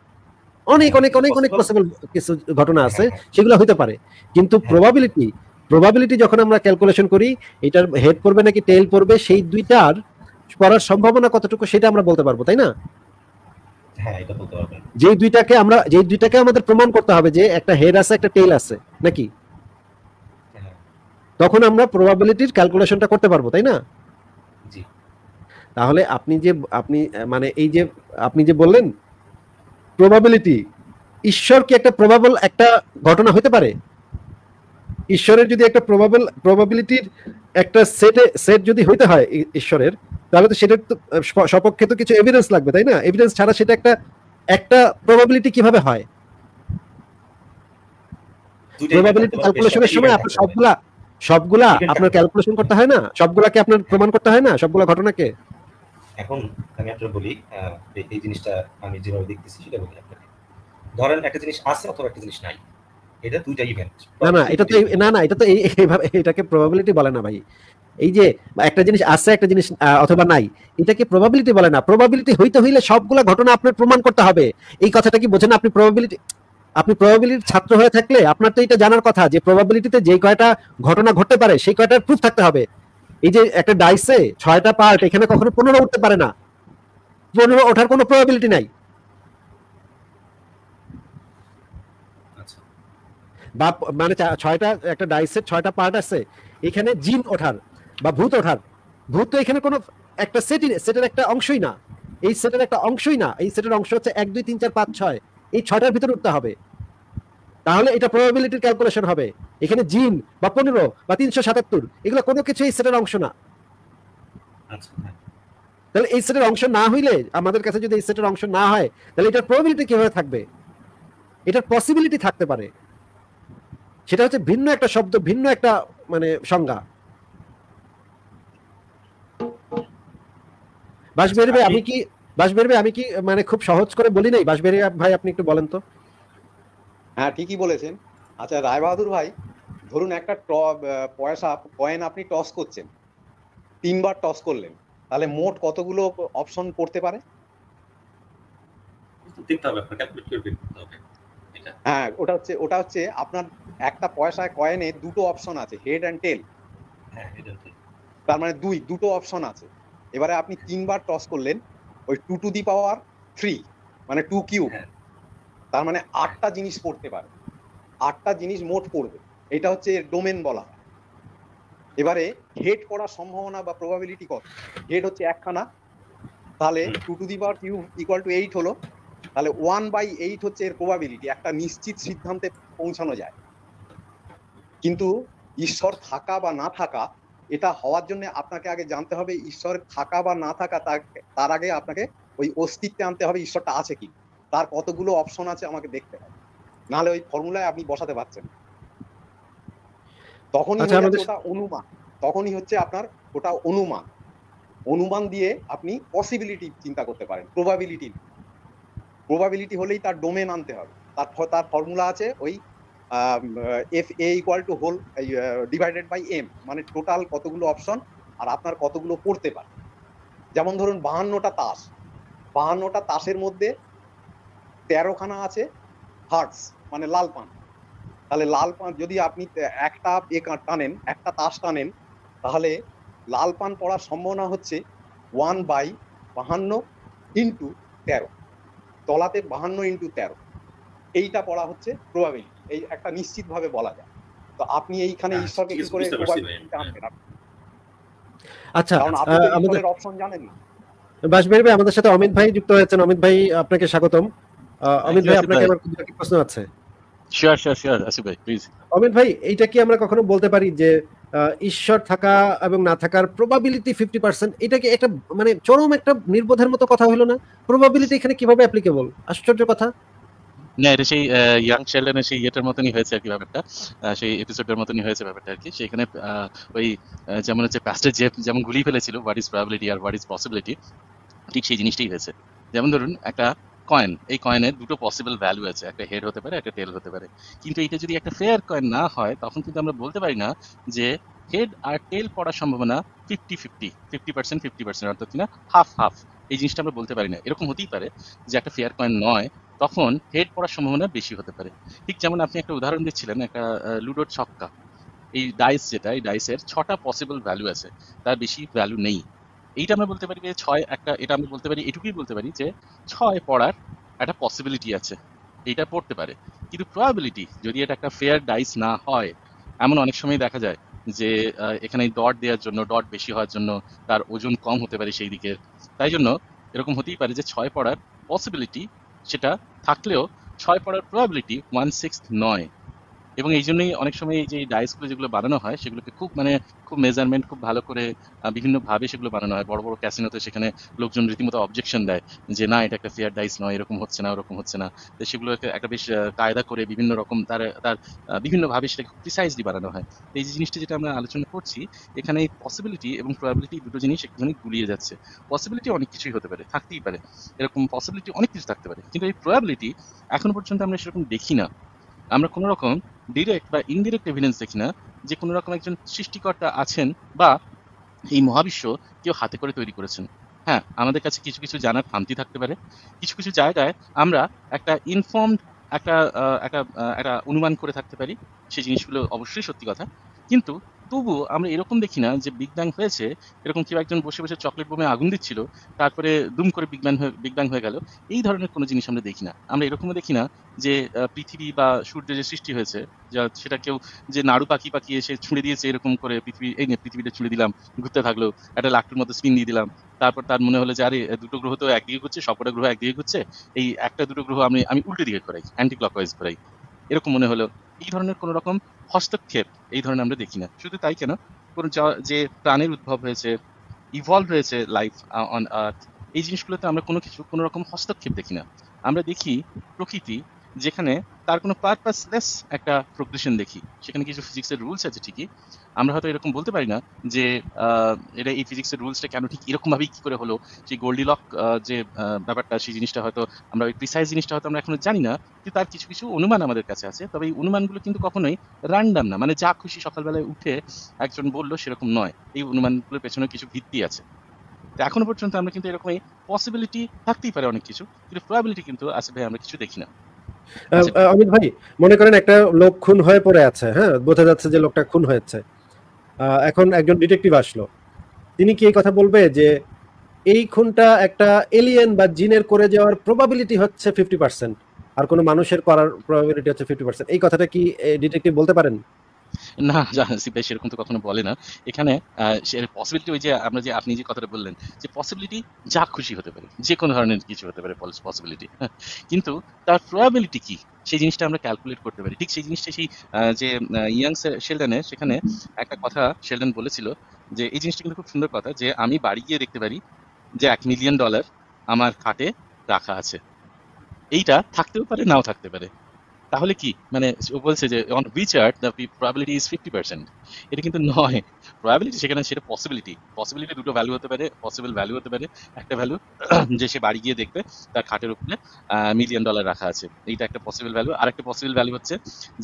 Speaker 2: অনেক অনেক অনেক অনেক পসিবল কিছু ঘটনা আছে সেগুলো হতে পারে কিন্তু প্রবাবিলিটি প্রবাবিলিটি যখন আমরা ক্যালকুলেশন করি এটার হেড পড়বে নাকি টেল পড়বে সেই দুইটার পড়ার সম্ভাবনা কতটুকু সেটা আমরা বলতে পারবো তাই না হ্যাঁ, দুইটাকে আমরা দুইটাকে আমাদের প্রমাণ করতে হবে যে একটা হেড আছে একটা টেল আছে নাকি হ্যাঁ। তখন আমরা প্রবাবিলিটির ক্যালকুলেশনটা করতে পারবো তাই না তাহলে আপনি যে আপনি মানে এই যে আপনি যে বললেন প্রবাবিলিটি ঈশ্বর কি একটা প্রবাবল একটা ঘটনা হতে পারে ঈশ্বরের যদি একটা প্রবাবল প্রবাবিলিটির একটা সেটে সেট যদি হইতে হয় ঈশ্বরের তাহলে তো সেটার তো সপক্ষে তো কিছু এভিডেন্স লাগবে তাই না এভিডেন্স ছাড়া সেটা একটা একটা প্রবাবিলিটি কিভাবে হয় প্রবাবিলিটি ক্যালকুলেশনের সময় আপনার সবগুলা সবগুলা আপনার ক্যালকুলেশন করতে হয় না সবগুলাকে আপনার প্রমাণ করতে হয় না সবগুলা ঘটনাকে
Speaker 3: এখন আমি আপনার বলি এই জিনিসটা আমি যেভাবে দেখতেছি সেটা বলি আপনাকে ধরেন একটা জিনিস আছে অথবা একটা জিনিস নাই এটা দুইটা ইভেন্ট না না এটা তো না না এটা তো
Speaker 2: এইভাবে এটাকে প্রবাবিলিটি বলে না ভাই এই যে একটা জিনিস আছে একটা জিনিস অথবা নাই এটাকে প্রবাবিলিটি বলে না প্রবাবিলিটি হইতে হইলে সবগুলা ঘটনা আপনার প্রমাণ করতে হবে এই কথাটা কি বোঝেন আপনি প্রবাবিলিটি আপনি প্রবাবিলিটির ছাত্র হয়ে থাকলে আপনার তো এটা জানার কথা যে প্রবাবিলিটিতে যে কয়টা ঘটনা ঘটতে পারে সেই কয়টার প্রুফ থাকতে হবে এই যে একটা ডাইসে ছয়টা পার্ট এখানে কখনো পনেরো উঠতে পারে না পনেরো ওঠার কোনো প্রবাবিলিটি নাই বা মানে ছয়টা একটা ডাইসের ছয়টা পার্ট আছে এখানে জিন ওঠার বা ভূত ওঠার ভূত তো এখানে কোনো একটা সেটির সেটের একটা অংশই না এই সেটের একটা অংশই না এই সেটের অংশ হচ্ছে এক দুই তিন চার পাঁচ ছয় এই ছয়টার ভিতরে উঠতে হবে তাহলে এটা প্রবাবিলিটির ক্যালকুলেশন হবে এখানে জিন বা পনেরো বা তিনশো সাতাত্তর এগুলো কোনো কিছু এই সেটের অংশ না আচ্ছা, হ্যাঁ। তাহলে এই সেটের অংশ না হইলে আমাদের কাছে যদি এই সেটের অংশ না হয় তাহলে এটার প্রবাবিলিটি কিভাবে থাকবে এটার পসিবিলিটি থাকতে পারে সেটা হচ্ছে ভিন্ন একটা শব্দ ভিন্ন একটা মানে সংজ্ঞা বাসবেরি ভাই আচ্ছা, আমি কি বাসবেরি ভাই আমি কি মানে খুব সহজ করে বলি নাই বাসবেরি ভাই আপনি একটু বলেন তো
Speaker 4: হ্যাঁ ঠিকই বলেছেন আচ্ছা রায়বাহাদুর ভাই ধরুন একটা পয়সা কয়েন আপনি টস করছেন তিনবার টস করলেন তাহলে মোট কতগুলো অপশন পড়তে পারে হ্যাঁ ওটা হচ্ছে ওটা হচ্ছে আপনার একটা পয়সায় কয়েনে দুটো অপশন আছে হেড অ্যান্ড টেল তার মানে দুই দুটো অপশন আছে এবারে আপনি তিনবার টস করলেন ওই two to the power three মানে টু কিউ হ্যাঁ। তার মানে আটটা জিনিস পড়তে পারে আটটা জিনিস মোট পড়বে এটা হচ্ছে ডোমেন বলা এবারে হেড করার সম্ভাবনা বা প্রবাবিলিটি কত হেড হচ্ছে একখানা তাহলে two to the power cube equal to eight হলো তাহলে ওয়ান বাই এইট হচ্ছে এর প্রবাবিলিটি একটা নিশ্চিত সিদ্ধান্তে পৌঁছানো যায় কিন্তু ঈশ্বর থাকা বা না থাকা এটা হওয়ার জন্য আপনাকে আগে জানতে হবে ঈশ্বর থাকা বা না থাকা তার আগে আপনাকে ওই অস্তিত্বে আনতে হবে ঈশ্বরটা আছে কি তার কতগুলো অপশন আছে আমাকে দেখতে হবে নাহলে ওই ফর্মুলায় আপনি বসাতে পারছেন তখনই আচ্ছা, ওটা অনুমান তখনই হচ্ছে আপনার ওটা অনুমান অনুমান দিয়ে আপনি পসিবিলিটি চিন্তা করতে পারেন প্রবাবিলিটি প্রবাবিলিটি হলেই তার ডোমেন আনতে হবে তার তার ফর্মুলা আছে ওই F A equal to whole divided by M মানে টোটাল কতগুলো অপশন আর আপনার কতগুলো পড়তে পারে যেমন ধরুন বাহান্নটা তাস বাহান্নটা তাসের মধ্যে তেরোখানা আছে হার্টস মানে লাল পান তাহলে লাল পান যদি আপনি একটা এ টানেন একটা তাস টানেন তাহলে লাল পান পড়ার সম্ভাবনা হচ্ছে ওয়ান বাই বাহান্ন ইন্টু তেরো তলাতে বাহান্ন ইন্টু তেরো এইটা পড়া হচ্ছে প্রবাবিলিটি এই একটা ভাবে বলা যায় তো আপনি এইখানে হ্যাঁ, ঈশ্বরকে কি করে
Speaker 2: আচ্ছা আমাদের
Speaker 4: অপশন জানেন না
Speaker 2: বাসবির ভাই আমাদের সাথে অমিত ভাই যুক্ত হয়েছেন অমিত ভাই আপনাকে স্বাগতম হ্যাঁ, অমিত ভাই আপনাকে আমার প্রশ্ন আছে শিওর শিওর শিওর ভাই প্লিজ অমিত ভাই এইটা কি আমরা কখনো বলতে পারি যে ঈশ্বর থাকা এবং না থাকার প্রবাবিলিটি ফিফটি পার্সেন্ট এটাকে একটা মানে চরম একটা নির্বোধের মতো কথা হলো না প্রবাবিলিটি এখানে কিভাবে অ্যাপ্লিকেবল আশ্চর্য কথা
Speaker 1: না এটা সেই ইয়াং শেলডনের সেই ইয়েটার মতনই হয়েছে আর কি ব্যাপারটা সেই এপিসোডের মতনই হয়েছে ব্যাপারটা আর কি সেখানে ওই যেমন হচ্ছে প্যাস্টের জেফ যেমন গুলি ফেলেছিল হোয়াট ইজ প্রবাবিলিটি আর হোয়াট ইজ পসিবিলিটি ঠিক সেই জিনিসটাই হয়েছে যেমন ধরুন একটা কয়েন এই কয়েনের দুটো পসিবল ভ্যালু আছে একটা হেড হতে পারে একটা টেল হতে পারে কিন্তু এটা যদি একটা ফেয়ার কয়েন না হয় তখন কিন্তু আমরা বলতে পারি না যে হেড আর টেল পড়ার সম্ভাবনা fifty fifty fifty percent fifty percent অর্থাৎ কিনা হাফ হাফ এই জিনিসটা আমরা বলতে পারি না এরকম হতেই পারে যে একটা ফেয়ার কয়েন নয় তখন হেড পড়ার সম্ভাবনা বেশি হতে পারে ঠিক যেমন আপনি একটা উদাহরণ দিচ্ছিলেন একটা লুডোর ছক্কা এই ডাইস যেটা এই ডাইসের ছটা পসিবল ভ্যালু আছে তার বেশি ভ্যালু নেই এইটা আমরা বলতে পারি যে ছয় একটা এটা আমরা বলতে পারি এটুকুই বলতে পারি যে ছয় পড়ার একটা পসিবিলিটি আছে এইটা পড়তে পারে কিন্তু প্রবাবিলিটি যদি এটা একটা ফেয়ার ডাইস না হয় এমন অনেক সময় দেখা যায় যে এখানে ডট দেওয়ার জন্য ডট বেশি হওয়ার জন্য তার ওজন কম হতে পারে সেই দিকের তাই জন্য এরকম হতেই পারে যে ছয় পড়ার পসিবিলিটি সেটা থাকলেও ছয় পড়ার প্রবাবিলিটি ওয়ান সিক্স নয় এবং এই জন্যই অনেক সময় এই যে ডাইসগুলো যেগুলো বানানো হয় সেগুলোকে খুব মানে খুব মেজারমেন্ট খুব ভালো করে বিভিন্নভাবে সেগুলো বানানো হয় বড় বড় ক্যাসিনোতে সেখানে লোকজন রীতিমতো অবজেকশন দেয় যে না এটা একটা ফেয়ার ডাইস নয় এরকম হচ্ছে না ওরকম হচ্ছে না তো সেগুলো একটা বেশ কায়দা করে বিভিন্ন রকম তার তার বিভিন্নভাবে সেটাকে প্রিসাইজলি বানানো হয় এই যে জিনিসটা যেটা আমরা আলোচনা করছি এখানে এই পসিবিলিটি এবং প্রবাবিলিটি দুটো জিনিস একটুখানি গুলিয়ে যাচ্ছে পসিবিলিটি অনেক কিছুই হতে পারে থাকতেই পারে এরকম পসিবিলিটি অনেক কিছু থাকতে পারে কিন্তু এই প্রবাবিলিটি এখনো পর্যন্ত আমরা সেরকম দেখি না আমরা কোনো রকম ডিরেক্ট বা ইনডিরেক্ট এভিডেন্স দেখি না যে কোনো রকম একজন সৃষ্টিকর্তা আছেন বা এই মহাবিশ্ব কেউ হাতে করে তৈরি করেছেন হ্যাঁ আমাদের কাছে কিছু কিছু জানার খামতি থাকতে পারে কিছু কিছু জায়গায় আমরা একটা ইনফর্মড একটা একটা একটা অনুমান করে থাকতে পারি সেই জিনিসগুলো অবশ্যই সত্যি কথা কিন্তু তবু আমরা এরকম দেখি না যে বিগ ব্যাং হয়েছে এরকম কেউ একজন বসে বসে চকলেট বোমে আগুন দিচ্ছিল তারপরে দুম করে বিগ ব্যাং বিগ ব্যাং হয়ে গেল এই ধরনের কোনো জিনিস আমরা দেখি না আমরা এরকমও দেখি না যে পৃথিবী বা সূর্য যে সৃষ্টি হয়েছে যা সেটা কেউ যে নাড়ু পাখি পাখি এসে ছুঁড়ে দিয়েছে এরকম করে পৃথিবী এই নিয়ে পৃথিবীটা ছুঁড়ে দিলাম ঘুরতে থাকলো একটা লাকটুর মতো স্পিন দিয়ে দিলাম তারপর তার মনে হলো যে আরে দুটো গ্রহ তো একদিকে ঘুরছে সবকটা গ্রহ একদিকে ঘুরছে এই একটা দুটো গ্রহ আমি আমি উল্টো দিকে করাই অ্যান্টি ক্লকওয়াইজ করাই এরকম মনে হলো এই ধরনের কোন রকম হস্তক্ষেপ এই ধরনের আমরা দেখি না শুধু তাই কেন কোন যে প্রাণের উদ্ভব হয়েছে ইভলভ হয়েছে লাইফ অন আর্থ এই জিনিসগুলোতে আমরা কোনো কিছু কোনো রকম হস্তক্ষেপ দেখি না আমরা দেখি প্রকৃতি যেখানে তার কোনো পারপাসলেস একটা প্রগ্রেশন দেখি সেখানে কিছু ফিজিক্সের রুলস আছে ঠিকই আমরা হয়তো এরকম বলতে পারি না যে এটা এই ফিজিক্সের রুলসটা কেন ঠিক এরকম ভাবে কি করে হলো সেই গোল্ডিলক যে ব্যাপারটা সেই জিনিসটা হয়তো আমরা ওই প্রিসাইজ জিনিসটা হয়তো আমরা এখনো জানি না কিন্তু তার কিছু কিছু অনুমান আমাদের কাছে আছে তবে এই অনুমানগুলো কিন্তু কখনোই র্যান্ডাম না মানে যা খুশি সকালবেলায় উঠে একজন বললো সেরকম নয় এই অনুমানগুলোর পেছনে কিছু ভিত্তি আছে এখনো পর্যন্ত আমরা কিন্তু এরকম পসিবিলিটি থাকতেই পারে অনেক কিছু কিন্তু প্রবাবিলিটি কিন্তু আছে ভাই আমরা কিছু দেখি না
Speaker 2: আচ্ছা। অমিত ভাই মনে করেন একটা লোক খুন হয়ে পড়ে আছে হ্যাঁ বোঝা যাচ্ছে যে লোকটা খুন হয়েছে এখন একজন ডিটেকটিভ আসলো তিনি কি এই কথা বলবে যে এই খুনটা একটা এলিয়েন বা জিনের করে যাওয়ার প্রবাবিলিটি হচ্ছে ফিফটি পার্সেন্ট আর কোনো মানুষের করার প্রবাবিলিটি হচ্ছে ফিফটি পার্সেন্ট এই কথাটা কি ডিটেকটিভ বলতে পারেন
Speaker 1: না ভাই সেরকম তো কখনো বলে না এখানে পসিবিলিটি ওই যে আমরা যে আপনি যে কথাটা বললেন যে পসিবিলিটি যা খুশি হতে পারে যে কোনো ধরনের কিছু হতে পারে পসিবিলিটি হ্যাঁ, কিন্তু তার প্রবাবিলিটি কি সেই জিনিসটা আমরা ক্যালকুলেট করতে পারি ঠিক সেই জিনিসটা সেই যে ইয়াং শেলডেনের সেখানে একটা কথা শেলডেন বলেছিল যে এই জিনিসটা কিন্তু খুব সুন্দর কথা যে আমি বাড়ি গিয়ে দেখতে পারি যে এক মিলিয়ন ডলার আমার খাটে রাখা আছে এইটা থাকতেও পারে নাও থাকতে পারে তাহলে কি মানে বলছে যে on which the probability is fifty percent এটা কিন্তু নয় প্রবাবিলিটি সেখানে সেটা পসিবিলিটি পসিবিলিটি দুটো ভ্যালু হতে পারে পসিবল ভ্যালু হতে পারে একটা ভ্যালু যে সে বাড়ি গিয়ে দেখবে তার খাটের উপরে মিলিয়ন ডলার রাখা আছে এইটা একটা পসিবল ভ্যালু আর একটা পসিবল ভ্যালু হচ্ছে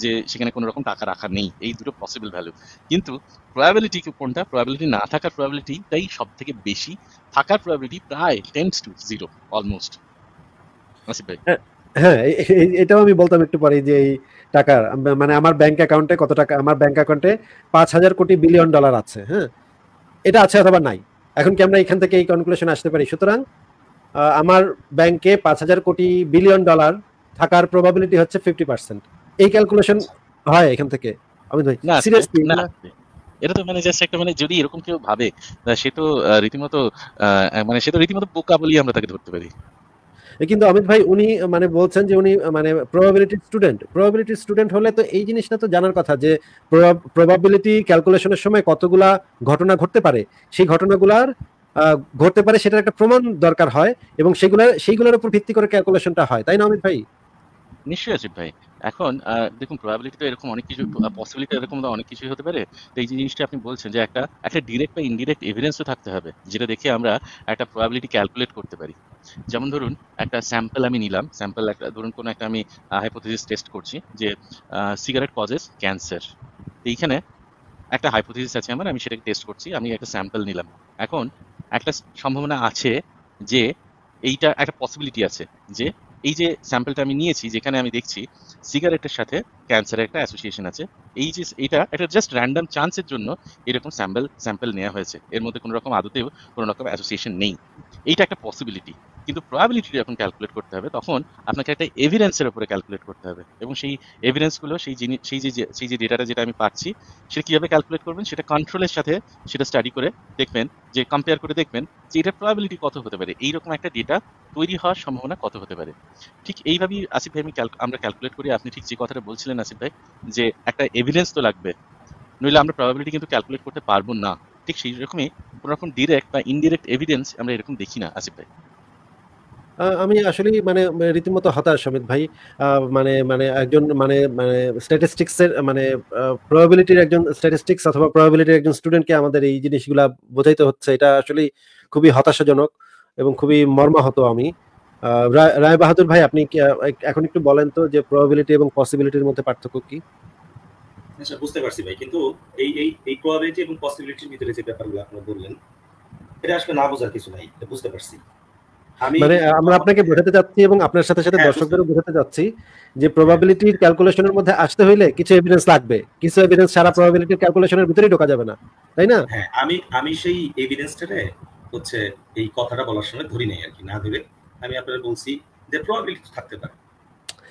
Speaker 1: যে সেখানে কোনো রকম টাকা রাখা নেই এই দুটো পসিবল ভ্যালু কিন্তু প্রবাবিলিটি কোনটা প্রবাবিলিটি না থাকার প্রবাবিলিটিটাই সব থেকে বেশি থাকার প্রবাবিলিটি প্রায় tends to zero almost Asif ভাই হ্যাঁ,
Speaker 2: হ্যাঁ এটাও আমি বলতাম একটু পরে যে এই টাকার মানে আমার ব্যাংক অ্যাকাউন্টে কত টাকা আমার ব্যাংক অ্যাকাউন্টে পাঁচ হাজার কোটি বিলিয়ন ডলার আছে হ্যাঁ এটা আছে অথবা নাই এখন কি আমরা এখান থেকে এই কনক্লুশন আসতে পারি সুতরাং আমার ব্যাংকে পাঁচ হাজার কোটি বিলিয়ন ডলার থাকার প্রবাবিলিটি হচ্ছে ফিফটি পার্সেন্ট এই ক্যালকুলেশন হয় এখান থেকে আমি সিরিয়াসলি না
Speaker 1: এটা তো মানে জাস্ট একটা মানে যদি এরকম কেউ ভাবে সে তো রীতিমতো মানে সে তো রীতিমতো বোকা বলি আমরা তাকে ধরতে পারি
Speaker 2: কিন্তু অমিত ভাই উনি মানে বলছেন যে উনি মানে প্রবাবিলিটি স্টুডেন্ট প্রবাবিলিটি স্টুডেন্ট হলে তো এই জিনিসটা তো জানার কথা যে প্রবাবিলিটি ক্যালকুলেশনের সময় কতগুলা ঘটনা ঘটতে পারে সেই ঘটনাগুলার ঘটতে পারে সেটার একটা প্রমাণ দরকার হয় এবং সেগুলো সেইগুলোর উপর ভিত্তি করে ক্যালকুলেশনটা হয় তাই না অমিত ভাই
Speaker 1: নিশ্চয়ই আসিফ ভাই এখন দেখুন প্রবাবিলিটি তো এরকম অনেক কিছু পসিবিলিটি এরকম তো অনেক কিছুই হতে পারে তো এই জিনিসটা আপনি বলছেন যে একটা একটা ডিরেক্ট বা ইনডিরেক্ট এভিডেন্সও থাকতে হবে যেটা দেখে আমরা একটা প্রবাবিলিটি ক্যালকুলেট করতে পারি যেমন ধরুন একটা স্যাম্পল আমি নিলাম স্যাম্পল একটা ধরুন কোনো একটা আমি হাইপোথিস টেস্ট করছি যে সিগারেট কজেস ক্যান্সার এইখানে একটা হাইপোথিস আছে আমার আমি সেটাকে টেস্ট করছি আমি একটা স্যাম্পল নিলাম এখন একটা সম্ভাবনা আছে যে এইটা একটা পসিবিলিটি আছে যে এই যে স্যাম্পলটা আমি নিয়েছি যেখানে আমি দেখছি সিগারেটের সাথে ক্যান্সারের একটা অ্যাসোসিয়েশন আছে এই যে এটা একটা জাস্ট র্যান্ডাম চান্সের জন্য এরকম স্যাম্পল স্যাম্পল নেওয়া হয়েছে এর মধ্যে কোনো রকম আদতেও কোনো রকম অ্যাসোসিয়েশন নেই এইটা একটা পসিবিলিটি কিন্তু প্রবাবিলিটি যখন ক্যালকুলেট করতে হবে তখন আপনাকে একটা এভিডেন্সের উপরে ক্যালকুলেট করতে হবে এবং সেই এভিডেন্সগুলো সেই জিনিস সেই যে সেই যে ডেটাটা যেটা আমি পাচ্ছি সেটা কীভাবে ক্যালকুলেট করবেন সেটা কন্ট্রোলের সাথে সেটা স্টাডি করে দেখবেন যে কম্পেয়ার করে দেখবেন যে এটার প্রবাবিলিটি কত হতে পারে এইরকম একটা ডেটা তৈরি হওয়ার সম্ভাবনা কত হতে পারে ঠিক এইভাবেই আসিফ ভাই আমি আমরা ক্যালকুলেট করি আপনি ঠিক যে কথাটা বলছিলেন প্রয়োজন আছে ভাই যে একটা এভিডেন্স তো লাগবে নইলে আমরা প্রবাবিলিটি কিন্তু ক্যালকুলেট করতে পারবো না ঠিক সেই রকমই কোনো রকম ডিরেক্ট বা ইনডিরেক্ট এভিডেন্স আমরা এরকম দেখি না আসিফ ভাই
Speaker 2: আমি আসলে মানে, মানে রীতিমতো হতাশ অমিত ভাই মানে মানে একজন মানে মানে স্ট্যাটিস্টিক্সের মানে প্রবাবিলিটির একজন স্ট্যাটিস্টিক্স অথবা প্রবাবিলিটির একজন স্টুডেন্টকে আমাদের এই জিনিসগুলা বোঝাইতে হচ্ছে এটা আসলে খুবই হতাশাজনক এবং খুবই মর্মাহত আমি রায় বাহাদুর ভাই আপনি এখন একটু বলেন তো যে প্রবাবিলিটি এবং পসিবিলিটির মধ্যে পার্থক্য কি
Speaker 3: আচ্ছা বুঝতে পারছি ভাই কিন্তু এই এই এই প্রবাবিলিটি এবং পসিবিলিটির ভিতরে যে ব্যাপারগুলো আপনি বললেন এটা আসলে না বোঝার কিছু নাই বুঝতে পারছি
Speaker 2: মানে আমরা আপনাকে হ্যাঁ। বোঝাতে চাচ্ছি এবং আপনার সাথে সাথে হ্যাঁ, দর্শকদেরও বোঝাতে চাচ্ছি যে প্রবাবিলিটির ক্যালকুলেশনের মধ্যে আসতে হইলে কিছু এভিডেন্স লাগবে কিছু এভিডেন্স সারা প্রবাবিলিটির আচ্ছা। ক্যালকুলেশনের ভিতরেই ঢোকা যাবে না তাই না হ্যাঁ
Speaker 3: আমি আমি সেই এভিডেন্সটারে হচ্ছে এই কথাটা বলার সময় ধরি নাই আর কি না ধরে আমি আপনাদের বলছি যে প্রবাবিলিটি থাকতে পারে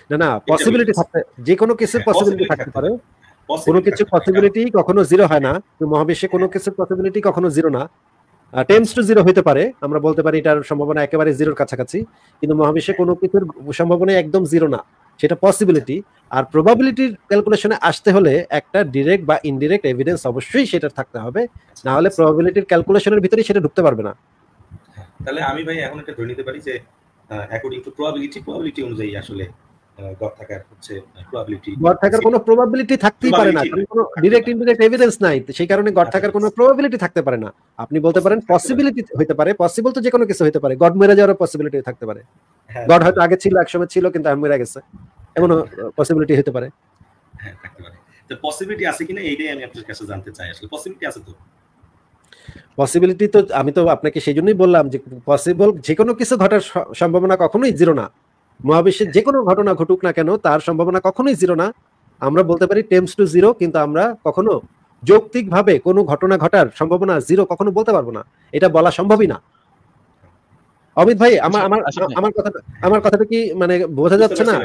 Speaker 2: না না পসিবিলিটি থাকতে যে কোনো কেসের হ্যাঁ, পসিবিলিটি থাকতে পারে কোনো কিছু পসিবিলিটি কখনো জিরো হয় না মহাবিশ্বে কোনো হ্যাঁ। কিছুর পসিবিলিটি কখনো জিরো না টেন্স টু জিরো হতে পারে আমরা বলতে পারি এটার সম্ভাবনা একেবারে জিরোর কাছাকাছি কিন্তু মহাবিশ্বে হ্যাঁ। কোনো কিছুর সম্ভাবনা একদম জিরো না সেটা পসিবিলিটি আর প্রবাবিলিটির ক্যালকুলেশনে আসতে হলে একটা ডিরেক্ট বা ইনডিরেক্ট এভিডেন্স অবশ্যই সেটা থাকতে হবে না হলে প্রবাবিলিটির ক্যালকুলেশনের ভিতরে সেটা ঢুকতে পারবে না
Speaker 3: তাহলে আমি ভাই এখন একটা ধরে নিতে পারি যে অ্যাকর্ডিং টু প্রবাবিলিটি প্রবাবিলিটি অনুযায়ী আসলে গড় থাকার হচ্ছে প্রবাবিলিটি গড় থাকার কোনো
Speaker 2: প্রবাবিলিটি থাকতেই পারে না কোনো ডাইরেক্ট ইনডাইরেক্ট এভিডেন্স নাই সেই কারণে গড় থাকার কোনো প্রবাবিলিটি আচ্ছা, আচ্ছা। থাকতে পারে না আপনি বলতে পারেন পসিবিলিটি হতে পারে পসিবল তো যে কোনো কিছু হতে পারে গড মেরে যাওয়ার পসিবিলিটি থাকতে পারে হ্যাঁ। গড হয়তো আগে ছিল একসময় ছিল কিন্তু আমি মেরে গেছে এমন পসিবিলিটি হতে পারে
Speaker 3: হ্যাঁ থাকতে পারে তো পসিবিলিটি আছে কিনা এইটাই আমি আপনার কাছে জানতে চাই আসলে পসিবিলিটি আছে তো
Speaker 2: পসিবিলিটি তো আমি তো আপনাকে সেই জন্যই বললাম যে পসিবল যে কোনো কিছু ঘটার সম্ভাবনা কখনোই জিরো না মহাবিশ্বের যে কোনো ঘটনা ঘটুক না কেন তার সম্ভাবনা কখনোই জিরো না আমরা বলতে পারি টেমস টু জিরো কিন্তু আমরা কখনো যৌক্তিকভাবে কোনো ঘটনা ঘটার সম্ভাবনা জিরো কখনো বলতে পারবো না এটা বলা সম্ভবই না অমিত ভাই আমার আচ্ছা, আমার আমার কথাটা আমার কথাটা কি মানে বোঝা যাচ্ছে না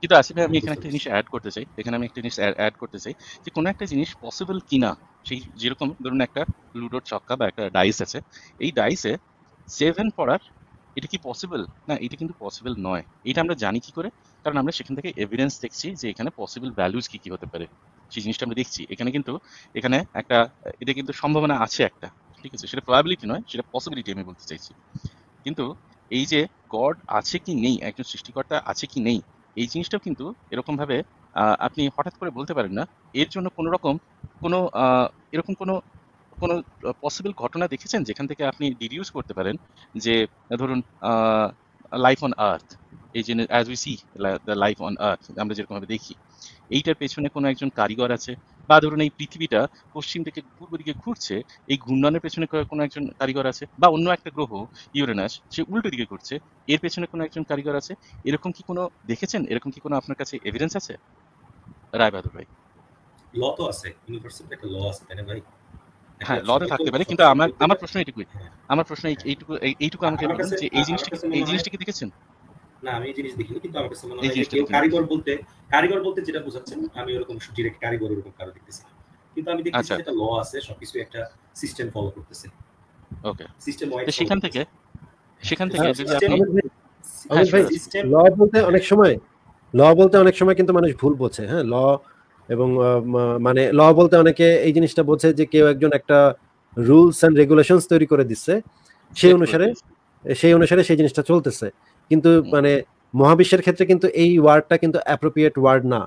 Speaker 1: কিন্তু আসলে আমি এখানে একটা জিনিস অ্যাড করতে চাই এখানে আমি একটা জিনিস অ্যাড করতে চাই যে কোনো একটা জিনিস পসিবল কিনা সেই যেরকম ধরুন একটা লুডোর ছক্কা বা একটা ডাইস আছে এই ডাইসে সেভেন পড়ার এটা কি পসিবল না এটা কিন্তু পসিবল নয় এটা আমরা জানি কি করে কারণ আমরা সেখান থেকে এভিডেন্স দেখছি যে এখানে পসিবল ভ্যালুজ কি কি হতে পারে সেই জিনিসটা আমরা দেখছি এখানে কিন্তু এখানে একটা এটা কিন্তু সম্ভাবনা আছে একটা ঠিক আছে সেটা প্রবাবিলিটি নয় সেটা পসিবিলিটি আমি বলতে চাইছি কিন্তু এই যে গড আছে কি নেই একজন সৃষ্টিকর্তা আছে কি নেই এই জিনিসটাও কিন্তু এরকমভাবে আপনি হঠাৎ করে বলতে পারেন না এর জন্য কোনো রকম কোনো এরকম কোনো কোনো পসিবল ঘটনা দেখেছেন যেখান থেকে আপনি ডিডিউস করতে পারেন যে ধরুন লাইফ অন আর্থ এই যে as we see the life on earth আমরা যেরকমভাবে দেখি এইটার পেছনে কোনো একজন কারিগর আছে বা ধরুন এই পৃথিবীটা পশ্চিম থেকে পূর্ব দিকে ঘুরছে এই ঘূর্ণনের পেছনে কোনো একজন কারিগর আছে বা অন্য একটা গ্রহ ইউরেনাস সে উল্টো দিকে ঘুরছে এর পেছনে কোনো একজন কারিগর আছে এরকম কি কোনো দেখেছেন এরকম কি কোনো আপনার কাছে এভিডেন্স আছে বাহাদুর ভাই
Speaker 3: ল তো আছে ইউনিভার্সিটিতে একটা ল আছে তাই না ভাই হ্যাঁ, হ্যাঁ লতে থাকতে পারে কিন্তু আমার আমার
Speaker 1: প্রশ্ন আমার প্রশ্ন এইটুকু এইটুকু আমাকে বলুন যে এই এই দেখেছেন
Speaker 3: না আমি এই জিনিস দেখিনি কিন্তু আমার কাছে মনে হয় কেউ কারিগর বলতে কারিগর বলতে যেটা বোঝাচ্ছেন আমি ওরকম ডিরেক্ট কারিগর এরকম কারো দেখতেছি কিন্তু আমি আচ্ছা। একটা ল আছে সবকিছু একটা সিস্টেম ফলো করতেছে ওকে সিস্টেম ওয়াইজ সেখান
Speaker 1: থেকে সেখান থেকে হ্যাঁ, যদি আপনি ল
Speaker 2: হ্যাঁ, বলতে অনেক সময় ল বলতে অনেক সময় কিন্তু মানুষ ভুল বোঝে হ্যাঁ ল এবং মানে ল বলতে অনেকে এই জিনিসটা বোঝে যে কেউ একজন একটা রুলস অ্যান্ড রেগুলেশনস তৈরি করে দিচ্ছে সেই অনুসারে সেই অনুসারে সেই জিনিসটা চলতেছে কিন্তু মানে মহাবিশ্বের ক্ষেত্রে কিন্তু এই ওয়ার্ডটা কিন্তু অ্যাপ্রোপ্রিয়েট ওয়ার্ড না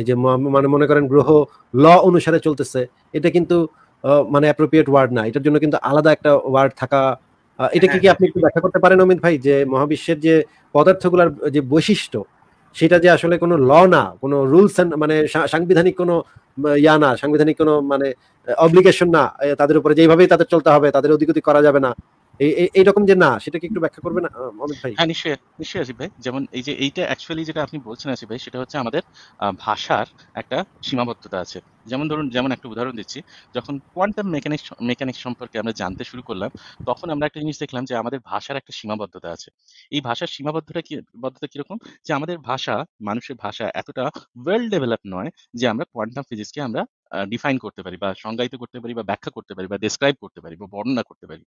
Speaker 2: এই যে মানে মনে করেন গ্রহ ল অনুসারে চলতেছে এটা কিন্তু মানে অ্যাপ্রোপ্রিয়েট ওয়ার্ড না এটার জন্য কিন্তু আলাদা একটা ওয়ার্ড থাকা এটা কি হ্যাঁ, কি আপনি একটু হ্যাঁ। ব্যাখ্যা করতে পারেন অমিত ভাই যে মহাবিশ্বের যে পদার্থগুলার যে বৈশিষ্ট্য সেটা যে আসলে কোনো ল না কোনো রুলস মানে সাংবিধানিক কোনো ইয়া না সাংবিধানিক কোনো মানে অব্লিগেশন না তাদের উপরে যেভাবেই তাদের চলতে হবে তাদের অধিকতি করা যাবে না এইরকম যে না সেটাকে একটু ব্যাখ্যা
Speaker 1: করবেন ভাই হ্যাঁ নিশ্চয়ই নিশ্চয়ই আসিফ ভাই যেমন এই যে এইটা অ্যাকচুয়ালি যেটা আপনি বলছেন আসিফ ভাই সেটা হচ্ছে আমাদের ভাষার একটা সীমাবদ্ধতা আছে যেমন ধরুন যেমন একটা উদাহরণ দিচ্ছি যখন কোয়ান্টাম মেকানিক্স মেকানিক্স সম্পর্কে আমরা জানতে শুরু করলাম তখন আমরা একটা জিনিস দেখলাম যে আমাদের ভাষার একটা সীমাবদ্ধতা আছে এই ভাষার সীমাবদ্ধতা কি বদ্ধতা কিরকম যে আমাদের ভাষা মানুষের ভাষা এতটা ওয়েল ডেভেলপ নয় যে আমরা কোয়ান্টাম ফিজিক্সকে আমরা ডিফাইন করতে পারি বা সংজ্ঞায়িত করতে পারি বা ব্যাখ্যা করতে পারি বা ডেসক্রাইব করতে পারি বা বর্ণনা করতে পারি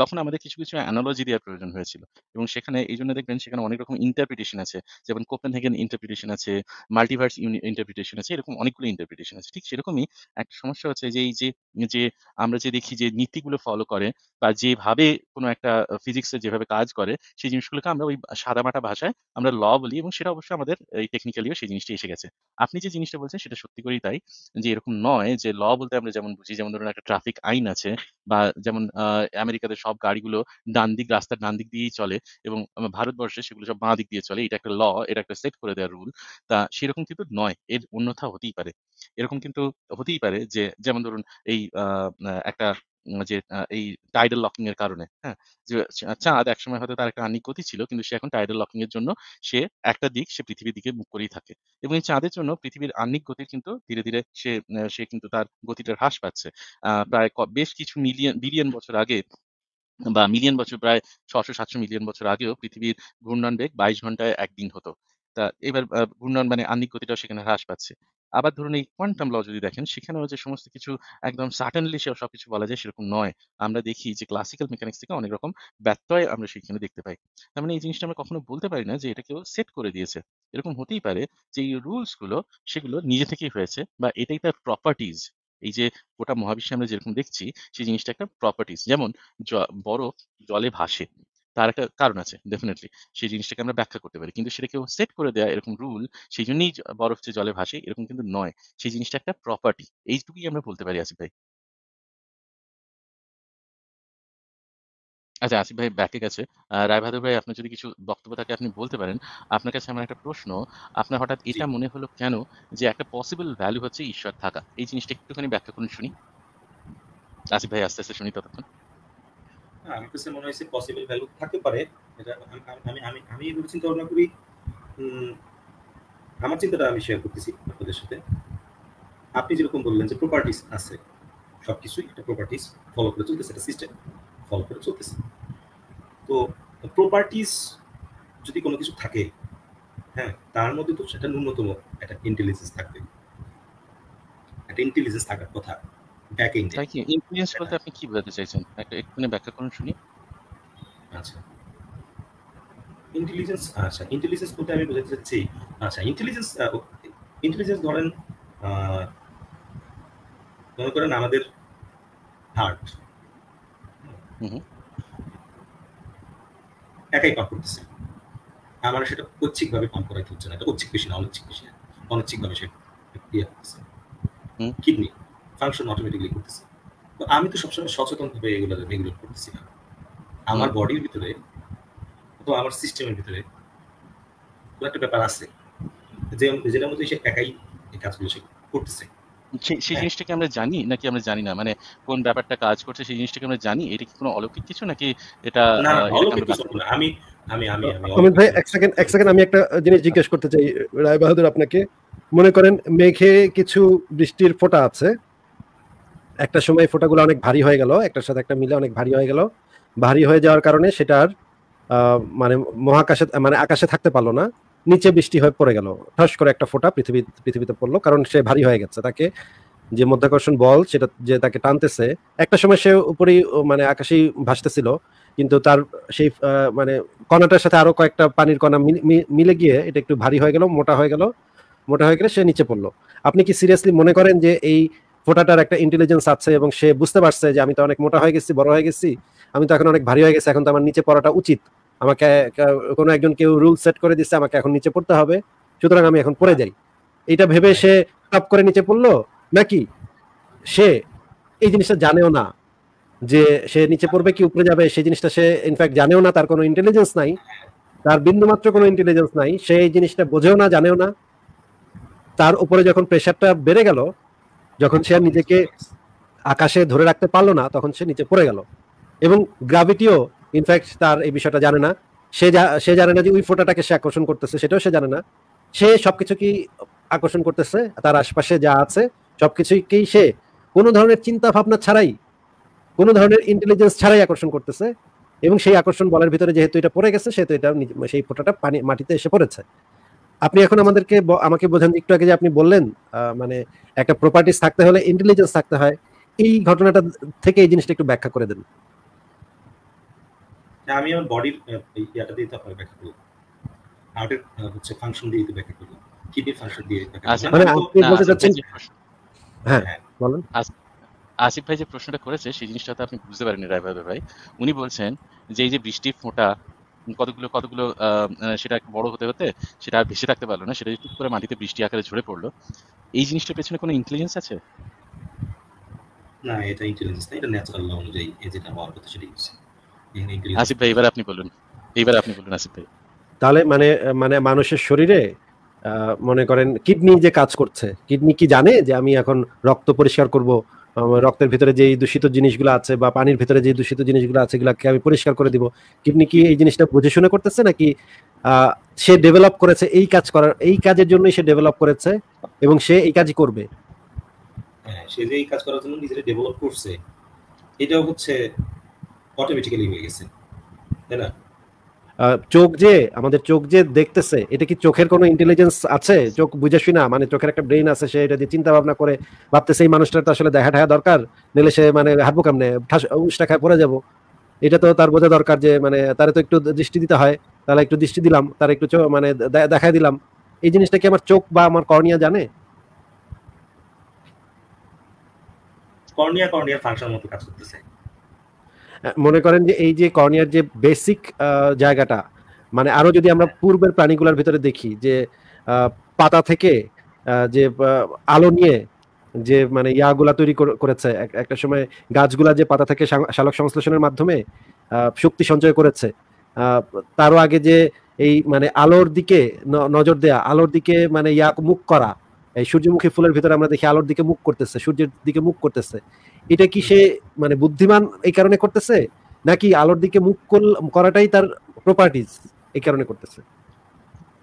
Speaker 1: তখন আমাদের কিছু কিছু অ্যানালজি দেওয়ার প্রয়োজন হয়েছিল এবং সেখানে এই জন্য দেখবেন সেখানে অনেক রকম ইন্টারপ্রিটেশন আছে যেমন কোপেন হেগেন ইন্টারপ্রিটেশন আছে মাল্টিভার্স ইন্টারপ্রিটেশন আছে এরকম অনেকগুলো ইন্টারপ্রিটেশন আছে ঠিক সেরকমই একটা সমস্যা হচ্ছে যে এই যে যে আমরা যে দেখি যে নীতিগুলো ফলো করে বা যেভাবে কোনো একটা ফিজিক্সে যেভাবে কাজ করে সেই জিনিসগুলোকে আমরা ওই সাদামাটা ভাষায় আমরা ল বলি এবং সেটা অবশ্যই আমাদের এই টেকনিক্যালিও সেই জিনিসটা এসে গেছে আপনি যে জিনিসটা বলছেন সেটা সত্যি করেই তাই যে এরকম নয় যে ল বলতে আমরা যেমন বুঝি যেমন ধরুন একটা ট্রাফিক আইন আছে বা যেমন আমেরিকাতে সব গাড়িগুলো ডান দিক রাস্তার ডান দিক দিয়েই চলে এবং ভারতবর্ষে সেগুলো সব বাঁ দিক দিয়ে চলে এটা একটা ল এটা একটা সেট করে দেওয়ার রুল তা সেরকম কিন্তু নয় এর অন্যথা হতেই পারে এরকম কিন্তু হতেই পারে যে যেমন ধরুন এই একটা যে এই টাইডাল লকিং এর কারণে হ্যাঁ চাঁদ আচ্ছা, একসময় হয়তো তার একটা আনিকতি গতি ছিল কিন্তু সে এখন টাইডাল লকিং এর জন্য সে একটা দিক সে পৃথিবীর দিকে মুখ করেই থাকে এবং এই চাঁদের জন্য পৃথিবীর আনিক গতি কিন্তু ধীরে ধীরে সে সে কিন্তু তার গতিটা হ্রাস পাচ্ছে প্রায় বেশ কিছু মিলিয়ন বিলিয়ন বছর আগে বা মিলিয়ন বছর প্রায় ছশো সাতশো মিলিয়ন বছর আগেও পৃথিবীর ঘূর্ণন বেগ বাইশ ঘন্টায় একদিন হতো তা এবার ঘূর্ণন মানে আন্দিক গতিটাও সেখানে হ্রাস পাচ্ছে আবার ধরুন এই কোয়ান্টাম ল যদি দেখেন সেখানেও যে সমস্ত কিছু একদম সার্টেনলি সে সব কিছু বলা যায় সেরকম নয় আমরা দেখি যে ক্লাসিক্যাল মেকানিক্স থেকে অনেক রকম ব্যত্যয় আমরা সেখানে দেখতে পাই তার মানে এই জিনিসটা আমরা কখনো বলতে পারি না যে এটা কেউ সেট করে দিয়েছে এরকম হতেই পারে যে এই রুলসগুলো সেগুলো নিজে থেকেই হয়েছে বা এটাই তার প্রপার্টিজ এই যে গোটা মহাবিশ্বে আমরা যেরকম দেখছি সেই জিনিসটা একটা প্রপার্টিস যেমন বরফ জলে ভাসে তার একটা কারণ আছে ডেফিনেটলি সেই জিনিসটাকে আমরা ব্যাখ্যা করতে পারি কিন্তু সেটাকে সেট করে দেয়া এরকম রুল সেই জন্যই বরফ যে জলে ভাসে এরকম কিন্তু নয় সেই জিনিসটা একটা প্রপার্টি এইটুকুই আমরা বলতে পারি আসিফ ভাই আচ্ছা আসিফ ভাই ব্যাকে গেছে রায়বাহাদুর ভাই আপনার যদি কিছু বক্তব্য থাকে আপনি বলতে পারেন আপনার কাছে আমার একটা প্রশ্ন আপনার হঠাৎ এটা মনে হলো কেন যে একটা পসিবল ভ্যালু হচ্ছে ঈশ্বর থাকা এই জিনিসটা একটুখানি ব্যাখ্যা করুন শুনি আসিফ ভাই আস্তে আস্তে শুনি ততক্ষণ
Speaker 3: হ্যাঁ, আমার কাছে মনে হয়েছে পসিবল ভ্যালু থাকতে পারে আমি আমি আমি এভাবে চিন্তা ভাবনা করি আমার চিন্তাটা আমি শেয়ার করতেছি আপনাদের সাথে আপনি যেরকম বললেন যে প্রপার্টিস আছে সব কিছুই একটা প্রপার্টিস ফলো করে চলতেছে একটা সিস্টেম ফলো করে চলতেছে তো প্রপার্টিস যদি কোনো কিছু থাকে হ্যাঁ তার মধ্যে তো সেটা ন্যূনতম একটা ইন্টেলিজেন্স থাকবে একটা ইন্টেলিজেন্স থাকার কথা তাই কি ইনফ্লুয়েন্স বলতে আপনি কি বোঝাতে চাইছেন একটা ব্যাখ্যা করুন শুনি আচ্ছা ইন্টেলিজেন্স আচ্ছা ইন্টেলিজেন্স বলতে আমি বোঝাতে চাচ্ছি আচ্ছা ইন্টেলিজেন্স ইন্টেলিজেন্স ধরেন মনে করেন আমাদের হার্ট একাই করতেছে আমার সেটা ঐচ্ছিকভাবে কাম করাইতে হচ্ছে না এটা ঐচ্ছিক বেশি না অনৈচ্ছিক বেশি ভাবে সেটা ইয়ে কিডনি ফাংশন অটোমেটিকলি করতেছি তো আমি তো সবসময় সচেতনভাবে এগুলো রেগুলেট করতেছি না আমার বডির ভিতরে অথবা আমার সিস্টেমের ভিতরে একটা ব্যাপার আছে যে যেটার মধ্যে সে একাই এই কাজগুলো সে করতেছে
Speaker 1: সেই হ্যাঁ। জিনিসটাকে আমরা জানি নাকি আমরা জানি না মানে কোন ব্যাপারটা কাজ করছে সেই জিনিসটাকে আমরা জানি এটা কি কোনো অলৌকিক কিছু নাকি এটা
Speaker 3: আমি আমি
Speaker 1: ভাই
Speaker 2: এক সেকেন্ড এক সেকেন্ড আমি একটা জিনিস জিজ্ঞেস করতে চাই রায় বাহাদুর আপনাকে মনে করেন মেঘে কিছু বৃষ্টির ফোঁটা আছে একটা সময় ফোটাগুলো অনেক ভারী হয়ে গেল একটার সাথে একটা মিলে অনেক ভারী হয়ে গেল ভারী হয়ে যাওয়ার কারণে সেটার মানে মহাকাশে মানে আকাশে থাকতে পারলো না নিচে বৃষ্টি হয়ে পড়ে গেল ঠাস করে একটা ফোটা পৃথিবী পৃথিবীতে পড়লো কারণ সে ভারী হয়ে গেছে তাকে যে মধ্যাকর্ষণ বল সেটা যে তাকে টানতেছে একটা সময় সে উপরেই মানে আকাশেই ভাসতেছিল কিন্তু তার সেই মানে কণাটার সাথে আরো কয়েকটা পানির কণা মিলে গিয়ে এটা একটু ভারী হয়ে গেল মোটা হয়ে গেল মোটা হয়ে গেলে সে নিচে পড়লো আপনি কি সিরিয়াসলি মনে করেন যে এই ফোটাটার একটা ইন্টেলিজেন্স আছে এবং সে বুঝতে পারছে যে আমি তো অনেক মোটা হয়ে গেছি বড় হয়ে গেছি আমি তো এখন অনেক ভারী হয়ে গেছি এখন তো আমার নিচে পড়াটা উচিত আমাকে কোনো একজন কেউ রুল সেট করে দিচ্ছে আমাকে এখন নিচে পড়তে হবে সুতরাং আমি এখন পড়ে যাই এটা ভেবে সে টপ করে নিচে পড়লো নাকি সে এই জিনিসটা জানেও না যে সে নিচে পড়বে কি উপরে যাবে সেই জিনিসটা সে ইনফ্যাক্ট জানেও না তার কোনো ইন্টেলিজেন্স নাই তার বিন্দুমাত্র কোনো ইন্টেলিজেন্স নাই সে এই জিনিসটা বোঝেও না জানেও না তার উপরে যখন প্রেশারটা বেড়ে গেল যখন সে আর নিজেকে আকাশে ধরে রাখতে পারলো না তখন সে নিচে পড়ে গেল এবং গ্রাভিটিও ইনফ্যাক্ট তার এই বিষয়টা জানে না সে সে জানে না যে ওই ফোটাটাকে সে আকর্ষণ করতেছে সেটাও সে জানে না সে সবকিছু কি আকর্ষণ করতেছে তার আশপাশে যা আছে সবকিছুকেই সে কোনো ধরনের চিন্তা ভাবনা ছাড়াই কোনো ধরনের ইন্টেলিজেন্স ছাড়াই আকর্ষণ করতেছে এবং সেই আকর্ষণ বলার ভিতরে যেহেতু এটা পড়ে গেছে সেহেতু এটা সেই ফোটাটা পানি মাটিতে এসে পড়েছে আপনি এখন আমাদেরকে আমাকে বোঝান একটু আগে যে আপনি বললেন মানে একটা প্রপার্টিস থাকতে হলে ইন্টেলিজেন্স থাকতে হয় এই ঘটনাটা থেকে এই জিনিসটা একটু ব্যাখ্যা করে দেন
Speaker 3: আমি আমার বডির ইয়াটা দিয়ে তারপরে ব্যাখ্যা করলাম হার্টের হচ্ছে ফাংশন দিয়ে ব্যাখ্যা করলাম কিডনির ফাংশন দিয়ে ব্যাখ্যা
Speaker 1: আচ্ছা, মানে আপনি বলতে আচ্ছা, চাচ্ছেন
Speaker 2: আচ্ছা, হ্যাঁ, হ্যাঁ। বলুন
Speaker 1: আসিফ ভাই যে প্রশ্নটা করেছে সেই জিনিসটা তো আপনি বুঝতে পারেননি রায়বাদ ভাই উনি বলছেন যে এই যে বৃষ্টির ফোঁটা কতগুলো কতগুলো সেটা বড় হতে হতে সেটা আর ভেসে থাকতে পারলো না সেটা টুক করে মাটিতে বৃষ্টি আকারে ঝরে পড়লো এই জিনিসটার পেছনে কোনো ইন্টেলিজেন্স আছে
Speaker 3: না এটা ইন্টেলিজেন্স না এটা ন্যাচারাল ল অনুযায়ী যেটা কথা
Speaker 1: আসিফ ভাই এবার আপনি বলুন এইবার আপনি বলুন আসিফ ভাই
Speaker 2: তাহলে মানে মানে মানুষের শরীরে মনে করেন কিডনি যে কাজ করছে কিডনি কি জানে যে আমি এখন রক্ত পরিষ্কার করব রক্তের ভিতরে যে দূষিত জিনিসগুলো আছে বা পানির ভিতরে যে দূষিত জিনিসগুলো আছে এগুলাকে আমি পরিষ্কার করে দিব কিডনি কি এই জিনিসটা বুঝে শুনে করতেছে নাকি সে ডেভেলপ করেছে এই কাজ করার এই কাজের জন্যই সে ডেভেলপ করেছে এবং সে এই কাজই করবে
Speaker 3: হ্যাঁ সে যে এই কাজ করার জন্য নিজেকে ডেভেলপ করছে এটাও হচ্ছে অটোমেটিক্যালি হয়ে গেছে তাই না
Speaker 2: চোখ যে আমাদের চোখ যে দেখতেছে এটা কি চোখের কোনো ইন্টেলিজেন্স আছে চোখ বুঝে শুনা মানে চোখের একটা ব্রেইন আছে সে এটা দিয়ে চিন্তা ভাবনা করে ভাবতেছে এই মানুষটার তো আসলে দেখা ঢাকা দরকার নিলে সে মানে হাত বোকাম উষ্টা খায় পরে যাবো এটা তো তার বোঝা দরকার যে মানে তারে তো একটু দৃষ্টি দিতে হয় তাহলে একটু দৃষ্টি দিলাম তার একটু মানে দেখাই দিলাম এই জিনিসটা কি আমার চোখ বা আমার কর্নিয়া জানে
Speaker 3: কর্নিয়া কর্নিয়া ফাংশন মতো কাজ করতেছে
Speaker 2: মনে করেন যে এই যে কর্নিয়ার যে বেসিক জায়গাটা মানে আরো যদি আমরা পূর্বের প্রাণীগুলোর ভিতরে দেখি যে পাতা থেকে যে আলো নিয়ে যে মানে ইয়াগুলা তৈরি করেছে একটা সময় গাছগুলা যে পাতা থেকে শালক সংশ্লেষণের মাধ্যমে শক্তি সঞ্চয় করেছে তারও আগে যে এই মানে আলোর দিকে নজর দেয়া আলোর দিকে মানে ইয়া মুখ করা এই সূর্যমুখী ফুলের ভিতরে আমরা দেখি আলোর দিকে মুখ করতেছে সূর্যের দিকে মুখ করতেছে এটা কি সে মানে বুদ্ধিমান এই কারণে করতেছে নাকি আলোর দিকে মুখ করাটাই তার প্রপার্টিজ এই কারণে করতেছে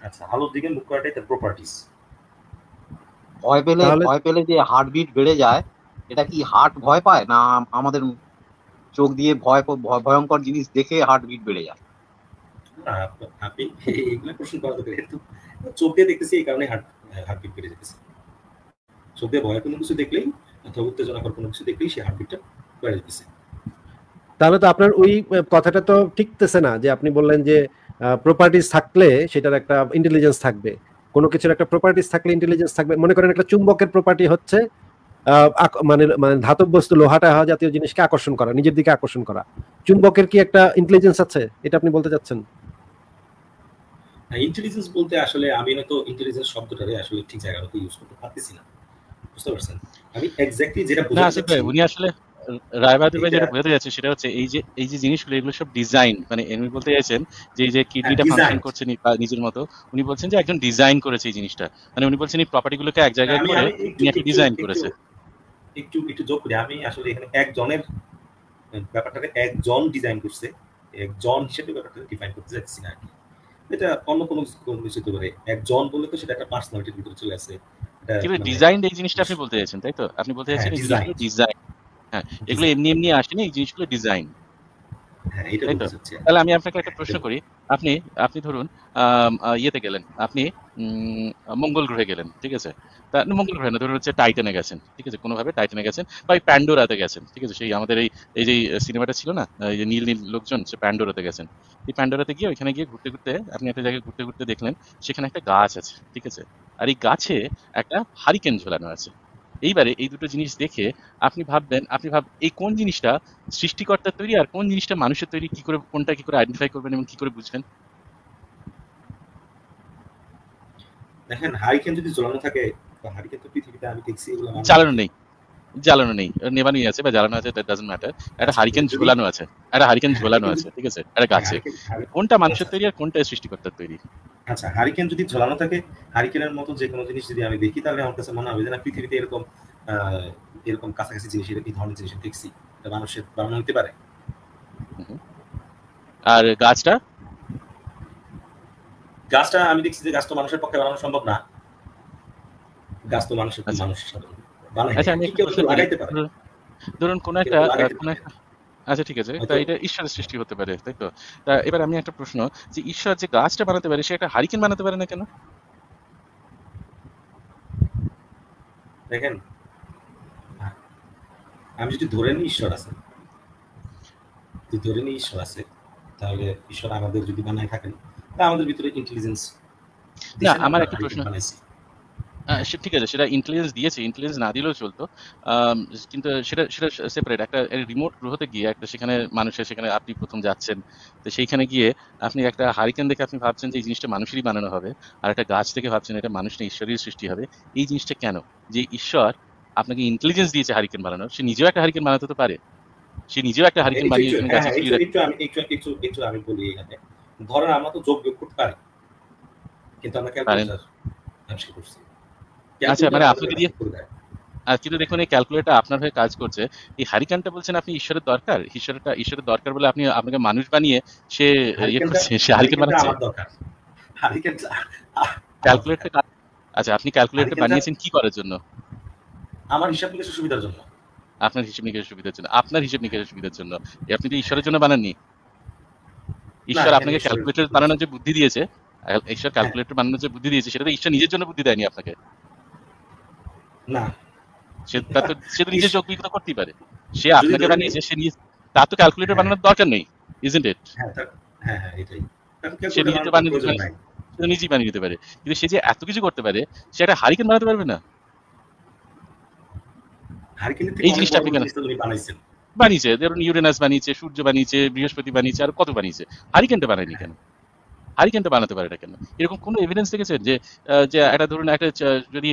Speaker 3: আচ্ছা আলোর দিকে মুখ করাটাই তার প্রপার্টিজ
Speaker 2: ভয় পেলে
Speaker 4: ভয় পেলে যে বেড়ে যায় এটা কি হার্ট ভয় পায় না আমাদের চোখ দিয়ে ভয় ভয়ঙ্কর জিনিস দেখে বেড়ে যায়
Speaker 3: চোখ দিয়ে দেখতেছি এই কারণে হার্ট বিট বেড়ে যেতেছে চোখ দিয়ে ভয় কোনো কিছু দেখলেই অথবা উত্তেজনাকর কোনো কিছু দেখলেই সে হার্টবিটটা বেড়ে গেছে
Speaker 2: তাহলে তো আপনার ওই কথাটা তো ঠিকতেছে না যে আপনি বললেন যে প্রপার্টিস থাকলে সেটার একটা ইন্টেলিজেন্স থাকবে কোনো কিছুর একটা প্রপার্টিস থাকলে ইন্টেলিজেন্স থাকবে মনে করেন একটা চুম্বকের প্রপার্টি হচ্ছে মানে মানে ধাতব বস্তু লোহাটা জাতীয় জিনিসকে আকর্ষণ করা নিজের দিকে আকর্ষণ করা চুম্বকের কি একটা ইন্টেলিজেন্স আছে এটা আপনি বলতে চাচ্ছেন
Speaker 3: ইন্টেলিজেন্স হ্যাঁ, বলতে আসলে আমি হয়তো ইন্টেলিজেন্স শব্দটারে আসলে ঠিক জায়গাটাতে ইউজ করতে পারতেছি না একজন মানে একটু একটু আমি আসলে এখানে একজনের ব্যাপারটাকে একজন ডিজাইন করছে একজন হিসেবে এটা অন্য কোনো কিছু একজন বলে তো সেটা একটা পার্সোনালিটির ভিতরে চলে আসে কিন্তু
Speaker 1: ডিজাইন এই জিনিসটা আপনি বলতে চাইছেন তাই তো আপনি বলতে হ্যাঁ, চাইছেন ডিজাইন হ্যাঁ এগুলো এমনি এমনি আসেনি এই জিনিসগুলো ডিজাইন হ্যাঁ, তাহলে আমি আপনাকে একটা প্রশ্ন করি আপনি আপনি ধরুন ইয়েতে গেলেন আপনি মঙ্গল গ্রহে গেলেন ঠিক আছে তা মঙ্গল গ্রহে না ধরুন হচ্ছে টাইটানে গেছেন ঠিক আছে কোনোভাবে টাইটানে গেছেন বা ওই প্যান্ডোরাতে গেছেন ঠিক আছে সেই আমাদের এই এই যে সিনেমাটা ছিল না এই যে নীল নীল লোকজন সে প্যান্ডোরাতে গেছেন এই প্যান্ডোরাতে গিয়ে ওইখানে গিয়ে ঘুরতে ঘুরতে আপনি একটা জায়গায় ঘুরতে ঘুরতে দেখলেন সেখানে একটা গাছ আছে ঠিক আছে আর এই গাছে একটা হারিকেন ঝোলানো আছে এইবারে এই দুটো জিনিস দেখে আপনি ভাববেন আপনি ভাব এই কোন জিনিসটা সৃষ্টিকর্তা তৈরি আর কোন জিনিসটা মানুষের তৈরি কি করে কোনটা কি করে আইডেন্টিফাই করবেন এবং কি করে বুঝবেন
Speaker 3: দেখেন হারিকেন যদি জ্বলানো থাকে হারিকেন তো পৃথিবীতে আমি দেখছি এগুলো
Speaker 1: চালানো নেই জ্বালানো নেই নেবানোই আছে বা জ্বালানো আছে দ্যাট ডাজন্ট ম্যাটার একটা হারিকেন ঝোলানো আছে একটা হারিকেন ঝোলানো আছে ঠিক আছে একটা গাছে কোনটা মানুষের তৈরি আর কোনটা সৃষ্টিকর্তার তৈরি
Speaker 3: আচ্ছা হারিকেন যদি ঝোলানো থাকে হারিকেনের মতো যে কোনো জিনিস যদি আমি দেখি তাহলে আমার কাছে মনে হবে যে না পৃথিবীতে এরকম এরকম কাছাকাছি জিনিস এই ধরনের জিনিস দেখছি মানুষের বানানো হতে পারে আর গাছটা গাছটা আমি দেখছি যে গাছ তো মানুষের পক্ষে বানানো সম্ভব না গাছ তো মানুষের আচ্ছা। মানুষের সাধারণ আচ্ছা আমি
Speaker 1: ধরুন কোন একটা আচ্ছা ঠিক আছে তা এটা ঈশ্বরের সৃষ্টি হতে পারে তাই তো তা এবার আমি একটা প্রশ্ন যে ঈশ্বর যে গাছটা বানাতে পারে সে একটা হারিকেন বানাতে পারে না কেন
Speaker 3: দেখেন আমি যদি ধরে নিই ঈশ্বর আছে যদি ধরে নিই ঈশ্বর আছে তাহলে ঈশ্বর আমাদের যদি বানায় থাকেন তা আমাদের ভিতরে ইন্টেলিজেন্স না আমার একটা প্রশ্ন
Speaker 1: হ্যাঁ, সে ঠিক আছে সেটা ইনফ্লুয়েন্স দিয়েছে ইনফ্লুয়েন্স না দিলেও চলতো কিন্তু সেটা সেটা সেপারেট একটা রিমোট গ্রহতে গিয়ে একটা সেখানে মানুষের সেখানে আপনি প্রথম যাচ্ছেন তো সেইখানে গিয়ে আপনি একটা হারিকেন দেখে আপনি ভাবছেন যে এই জিনিসটা মানুষেরই বানানো হবে আর একটা গাছ থেকে ভাবছেন এটা মানুষ না ঈশ্বরের সৃষ্টি হবে এই জিনিসটা কেন যে ঈশ্বর আপনাকে ইন্টেলিজেন্স দিয়েছে হারিকেন বানানোর সে নিজেও একটা হারিকেন বানাতে তো পারে সে নিজেও একটা হারিকেন বানিয়ে হ্যাঁ,
Speaker 3: হ্যাঁ, আমি বলি এখানে ধরেন আমরা তো যোগ্য বিয়োগ পারি কিন্তু আমরা কেন করছি আচ্ছা মানে আপনাকে দিয়ে
Speaker 1: আচ্ছা, কিন্তু দেখুন এই ক্যালকুলেটার আপনার হয়ে কাজ করছে এই হারিকানটা বলছেন আপনি ঈশ্বরের দরকার ঈশ্বরটা ঈশ্বরের দরকার বলে আপনি আপনাকে মানুষ বানিয়ে সে ইয়ে করছে সে হারিকেন বানাচ্ছে ক্যালকুলেটর আচ্ছা আপনি ক্যালকুলেটর বানিয়েছেন কি করার জন্য
Speaker 3: আমার হিসাব নিকাশের সুবিধার জন্য
Speaker 1: আপনার হিসাব নিকাশের সুবিধার জন্য আপনার হিসাব নিকাশের সুবিধার জন্য আপনি তো ঈশ্বরের জন্য বানাননি ঈশ্বর হ্যাঁ, আপনাকে ক্যালকুলেটর বানানোর যে বুদ্ধি দিয়েছে ঈশ্বর ক্যালকুলেটর বানানোর যে বুদ্ধি দিয়েছে সেটা তো ঈশ্বর নিজের জন্য বুদ্ধি দেয়নি আপনাকে না সে তো সে তো করতেই পারে সে আপনাকে হ্যাঁ। বানিয়েছে সে নিজে তো ক্যালকুলেটর বানানোর দরকার নেই ইট
Speaker 3: হ্যাঁ, হ্যাঁ হ্যাঁ এটাই সে নিজে বানিয়ে দিতে
Speaker 1: নিজেই বানিয়ে দিতে পারে কিন্তু সে যে এত কিছু করতে পারে সে একটা হারিকেন বানাতে পারবে না এই জিনিসটা আপনি বানিয়েছে ধরুন ইউরেনাস বানিয়েছে সূর্য বানিয়েছে বৃহস্পতি বানিয়েছে আর কত বানিয়েছে হারিকেনটা বানায়নি কেন হারিকেনটা বানাতে পারে এটা কেন এরকম কোনো এভিডেন্স দেখেছেন যে যে একটা ধরুন একটা যদি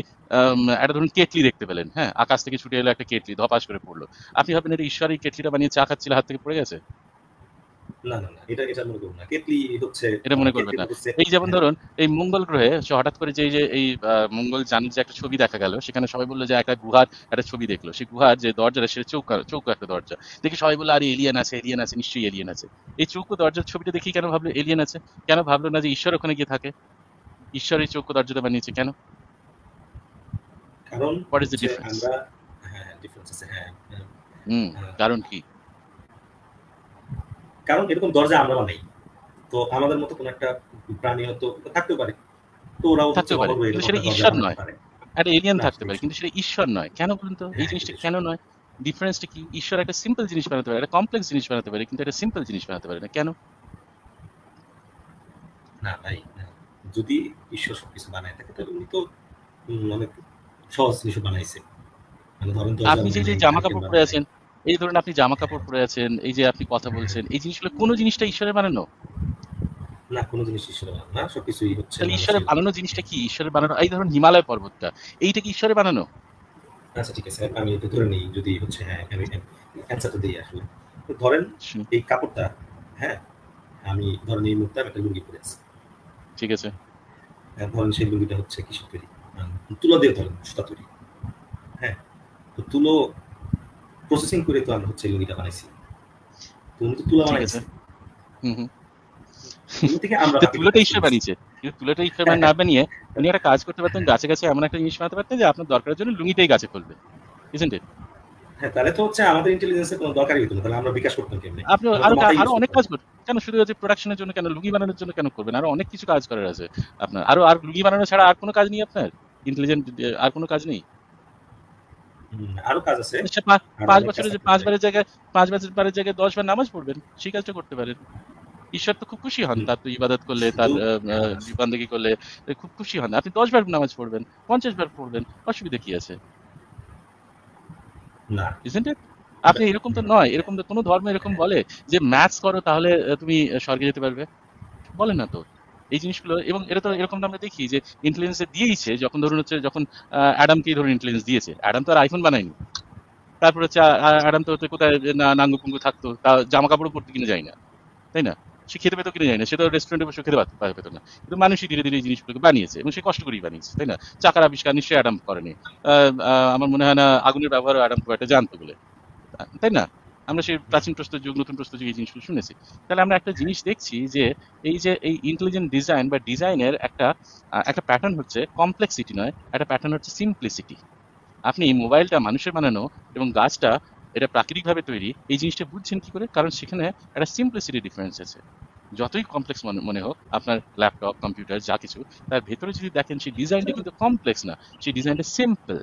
Speaker 1: একটা ধরুন কেটলি দেখতে পেলেন হ্যাঁ আকাশ থেকে ছুটে এলো একটা কেটলি ধপাস করে পড়লো আপনি ভাবেন এটা ঈশ্বরের কেটলিটা বানিয়ে চা খাচ্ছিল হাত থেকে পড়ে গেছে
Speaker 3: হ্যাঁ।
Speaker 1: মঙ্গল গ্রহে হঠাৎ করে যে মঙ্গল যে একটা ছবি দেখা সেখানে সবাই বললো যে গুহার একটা ছবি দেখলো গুহার যে দরজাটা একটা দরজা দেখে সবাই বললো আছে আছে নিশ্চয়ই আছে এই দরজার ছবিটা দেখি কেন ভাবলো এলিয়ান আছে কেন ভাবলো না যে ঈশ্বর ওখানে গিয়ে থাকে ঈশ্বর এই দরজাটা বানিয়েছে কেন
Speaker 3: কারণ ইজ হ্যাঁ,
Speaker 1: হ্যাঁ। কারণ কি
Speaker 3: কারণ এরকম দরজা আমরা বানাই তো আমাদের মতো কোন একটা প্রাণী হয়তো থাকতে পারে তো ওরাও থাকতে পারে সেটা ঈশ্বর নয়
Speaker 1: একটা এলিয়ান থাকতে পারে কিন্তু সেটা ঈশ্বর নয় কেন এই জিনিসটা কেন নয় ডিফারেন্সটা কি ঈশ্বর একটা সিম্পল জিনিস বানাতে পারে একটা কমপ্লেক্স জিনিস বানাতে পারে কিন্তু একটা সিম্পল জিনিস বানাতে পারে না কেন
Speaker 3: না ভাই যদি ঈশ্বর সবকিছু বানায় থাকে তাহলে উনি তো অনেক সহজ জিনিস বানাইছে মানে আপনি যে জামা কাপড় পরে
Speaker 1: আছেন এই ধরেন আপনি জামা কাপড় পরে আছেন এই যে আপনি কথা বলছেন এই জিনিসগুলো কোনো জিনিসটা ঈশ্বরের বানানো
Speaker 3: না কোনো ঈশ্বরের
Speaker 1: বানানো জিনিসটা কি ঈশ্বরের বানানো এই ধরুন হিমালয় পর্বতটা এইটা কি ঈশ্বরের বানানো
Speaker 3: আচ্ছা ঠিক আছে আমি যদি হচ্ছে হ্যাঁ আমি দিই আসলে ধরেন এই কাপড়টা হ্যাঁ আমি ধরেন এই মুহূর্তে একটা লুঙ্গি পরে আছি ঠিক আছে হ্যাঁ, ধরেন সেই লুঙ্গিটা হচ্ছে কিসের তৈরি তুলো দিয়ে ধরেন সুতা তৈরি হ্যাঁ তো তুলো প্রসেসিং করে তো আমরা হচ্ছে লুঙ্গিটা বানাইছি তুমি তো তুলা বানাইছো
Speaker 1: হুম হ্যাঁ। এমন একটা জিনিস আপনার লুঙ্গিটাই গাছে
Speaker 3: হ্যাঁ, আমাদের আরো অনেক কাজ কেন হচ্ছে
Speaker 1: প্রোডাকশনের জন্য কেন লুঙ্গি বানানোর জন্য কেন করবেন আরো অনেক কিছু কাজ করার আছে আপনার আরো আর লুঙ্গি বানানো ছাড়া আর কোনো কাজ নেই আপনার ইন্টেলিজেন্ট আর কোনো কাজ নেই আরো কাজ আছে পাঁচ বছরের পাঁচ বারের জায়গায় পাঁচ বারের জায়গায় দশ বার নামাজ পড়বেন সেই কাজটা করতে পারেন ঈশ্বর তো খুব খুশি হন তার ইবাদত করলে তার বান্দাকি করলে খুব খুশি হন আপনি দশ বার নামাজ পড়বেন পঞ্চাশ বার পড়বেন অসুবিধা কি আছে না আপনি এরকম তো নয় এরকম তো কোনো ধর্ম এরকম বলে যে ম্যাথস করো তাহলে তুমি স্বর্গে যেতে পারবে বলে না তো এই জিনিসগুলো এবং এটা তো এরকম আমরা দেখি যে ইনফ্লুয়েন্স দিয়েইছে যখন ধরুন হচ্ছে যখন অ্যাডামকেই ধরুন ইনফ্লুয়েন্স দিয়েছে অ্যাডাম তো আর আইফোন বানায়নি তারপরে হচ্ছে অ্যাডাম তো কোথায় নাঙ্গু পুঙ্গু থাকতো তা জামা কাপড়ও পড়তে কিনে যায় না তাই না সে খেতে পেতো কিনে যায় না সেটা রেস্টুরেন্টে বসে খেতে পেতো না কিন্তু মানুষই ধীরে ধীরে এই জিনিসগুলোকে বানিয়েছে এবং সে কষ্ট করেই বানিয়েছে তাই না চাকার আবিষ্কার নিশ্চয়ই অ্যাডাম করেনি আমার মনে হয় না আগুনের ব্যবহার অ্যাডাম খুব একটা জানতো বলে তাই না আমরা সেই প্রাচীন প্রস্তর যুগ নতুন প্রস্তর যুগ এই জিনিসগুলো শুনেছি তাহলে আমরা একটা জিনিস দেখছি যে এই যে এই ইন্টেলিজেন্ট ডিজাইন বা ডিজাইনের একটা একটা প্যাটার্ন হচ্ছে কমপ্লেক্সিটি নয় একটা প্যাটার্ন হচ্ছে সিম্পলিসিটি আপনি মোবাইলটা মানুষের বানানো এবং গাছটা এটা প্রাকৃতিকভাবে তৈরি এই জিনিসটা বুঝছেন কি করে কারণ সেখানে একটা সিম্পলিসিটি ডিফারেন্স আছে যতই কমপ্লেক্স মনে হোক আপনার ল্যাপটপ কম্পিউটার যা কিছু তার ভেতরে যদি দেখেন সেই ডিজাইনটা কিন্তু কমপ্লেক্স না সেই ডিজাইনটা সিম্পল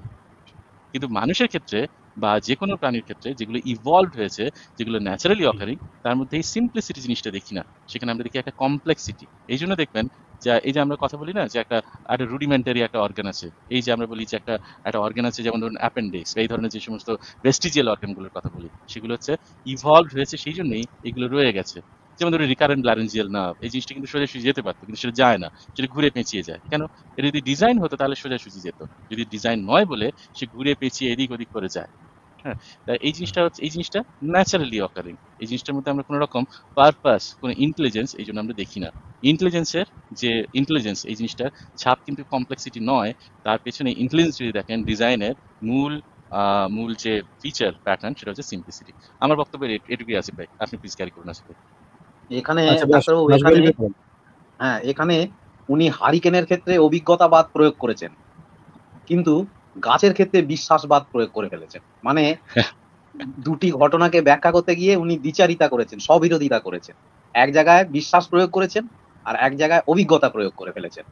Speaker 1: কিন্তু মানুষের ক্ষেত্রে বা যে কোনো প্রাণীর ক্ষেত্রে যেগুলো ইভলভ হয়েছে যেগুলো ন্যাচারালি অকারিং তার মধ্যে এই সিম্পলিসিটি জিনিসটা দেখি না সেখানে আমরা দেখি একটা কমপ্লেক্সিটি এই জন্য দেখবেন যে এই যে আমরা কথা বলি না যে একটা একটা রুডিমেন্টারি একটা অর্গান আছে এই যে আমরা বলি যে একটা একটা অর্গান আছে যেমন ধরুন অ্যাপেন্ডিক্স এই ধরনের যে সমস্ত ভেস্টিজিয়াল অর্গানগুলোর কথা বলি সেগুলো হচ্ছে ইভলভ হয়েছে সেই জন্যই এগুলো রয়ে গেছে যেমন ধরুন রিকারেন্ট ল্যারেঞ্জিয়াল না এই জিনিসটা কিন্তু সোজাসুজি যেতে পারতো কিন্তু সেটা যায় না সেটা ঘুরে পেঁচিয়ে যায় কেন এটা যদি ডিজাইন হতো তাহলে সোজাসুজি যেত যদি ডিজাইন নয় বলে সে ঘুরে পেঁচিয়ে এদিক ওদিক করে যায় হ্যাঁ এই জিনিসটা হচ্ছে এই জিনিসটা ন্যাচারালি অকারিং এই জিনিসটার মধ্যে আমরা কোনো রকম পারপাস কোনো ইন্টেলিজেন্স এই জন্য আমরা দেখি না ইন্টেলিজেন্সের যে ইন্টেলিজেন্স এই জিনিসটা ছাপ কিন্তু কমপ্লেক্সিটি নয় তার পেছনে ইন্টেলিজেন্স যদি দেখেন ডিজাইনের মূল মূল যে ফিচার প্যাটার্ন সেটা হচ্ছে সিম্পলিসিটি আমার বক্তব্য এটুকুই আছে ভাই আপনি প্লিজ ক্যারি করুন আসবে
Speaker 2: এখানে আচ্ছা,
Speaker 4: হ্যাঁ এখানে উনি হারিকেনের ক্ষেত্রে অভিজ্ঞতাবাদ প্রয়োগ করেছেন কিন্তু গাছের ক্ষেত্রে বিশ্বাসবাদ প্রয়োগ করে ফেলেছেন মানে *laughs* দুটি ঘটনাকে ব্যাখ্যা করতে গিয়ে উনি দ্বিচারিতা করেছেন সবিরোধিতা করেছেন এক জায়গায় বিশ্বাস প্রয়োগ করেছেন আর এক জায়গায় অভিজ্ঞতা প্রয়োগ করে ফেলেছেন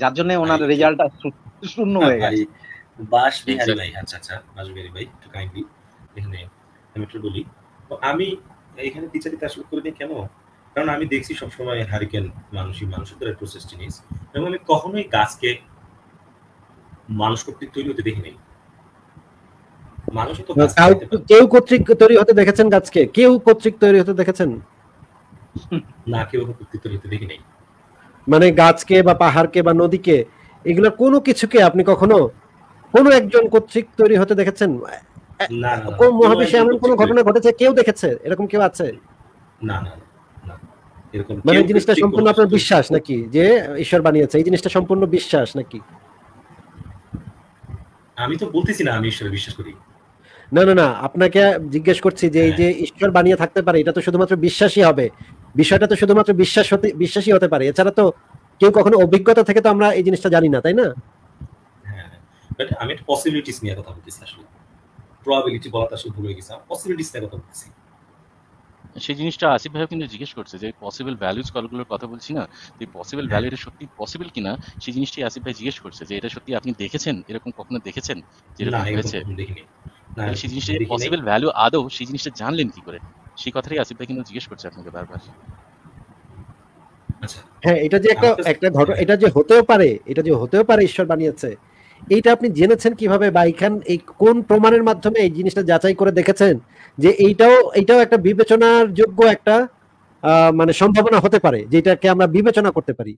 Speaker 4: যার জন্য ওনার আচ্ছা। রেজাল্টটা শূন্য হয়ে আচ্ছা, গেছে বাস বিহারি ভাই
Speaker 3: আচ্ছা আচ্ছা বাস বিহারি ভাই একটু কাইন্ডলি এখানে আমি একটু বলি আমি এখানে বিচারিতা আসলে করে দিই কেন কারণ আমি দেখছি সবসময় হারিকেন মানুষই মানুষের দ্বারা প্রসেসটি নিস এবং আমি কখনোই গাছকে মানুষ কর্তৃক তৈরি হতে দেখি নাই
Speaker 2: কেউ কর্তৃক তৈরি হতে দেখেছেন গাছকে কেউ কর্তৃক তৈরি হতে দেখেছেন না কেউ কর্তৃক তৈরি হতে দেখি নাই মানে গাছকে বা পাহাড়কে বা নদীকে কোনো কিছুকে আপনি কখনো কোনো একজন কর্তৃক তৈরি হতে দেখেছেন কোন মহাবিশ্বে এমন কোন ঘটনা ঘটেছে কেউ দেখেছে এরকম কেউ আছে
Speaker 3: না না মানে জিনিসটা সম্পূর্ণ আপনার
Speaker 2: বিশ্বাস নাকি যে ঈশ্বর বানিয়েছে এই জিনিসটা সম্পূর্ণ বিশ্বাস নাকি
Speaker 3: আমি তো বলতেছি না আমি ঈশ্বরে বিশ্বাস করি
Speaker 2: না না না আপনাকে জিজ্ঞেস করছি যে এই যে হ্যাঁ। ঈশ্বর বানিয়ে থাকতে পারে এটা তো শুধুমাত্র বিশ্বাসই হবে বিষয়টা তো শুধুমাত্র বিশ্বাস হতে বিশ্বাসই হতে পারে এছাড়া তো কেউ কখনো অভিজ্ঞতা থেকে তো আমরা এই জিনিসটা জানি না তাই না
Speaker 3: হ্যাঁ বাট আমি একটা পসিবিলিটিস নিয়ে কথা বলতেছি আসলে প্রবাবিলিটি বলাটা আসলে হয়ে গেছে পসিবিলিটিস নিয়ে কথা বলতেছি
Speaker 1: সেই জিনিসটা আসিফ ভাইও কিন্তু জিজ্ঞেস করছে যে পসিবল ভ্যালুজ কলগুলোর কথা বলছি না যে পসিবল ভ্যালু এটা সত্যি পসিবল কিনা সেই জিনিসটি আসিফ ভাই জিজ্ঞেস করছে যে এটা সত্যি আপনি দেখেছেন এরকম কখনো দেখেছেন যে এরকম হয়েছে
Speaker 3: সেই জিনিসটা পসিবল
Speaker 1: ভ্যালু আদৌ সেই জিনিসটা জানলেন কি করে সেই কথাটাই আসিফ ভাই কিন্তু জিজ্ঞেস করছে আপনাকে বারবার
Speaker 2: আচ্ছা। হ্যাঁ এটা যে একটা আচ্ছা। একটা ঘটনা এটা যে হতেও পারে এটা যে হতেও পারে ঈশ্বর বানিয়েছে এইটা আপনি জেনেছেন কিভাবে বা এখান এই কোন প্রমাণের মাধ্যমে এই জিনিসটা যাচাই করে দেখেছেন যে এইটাও এইটাও একটা বিবেচনার যোগ্য একটা মানে সম্ভাবনা হতে পারে যেটাকে আমরা বিবেচনা করতে পারি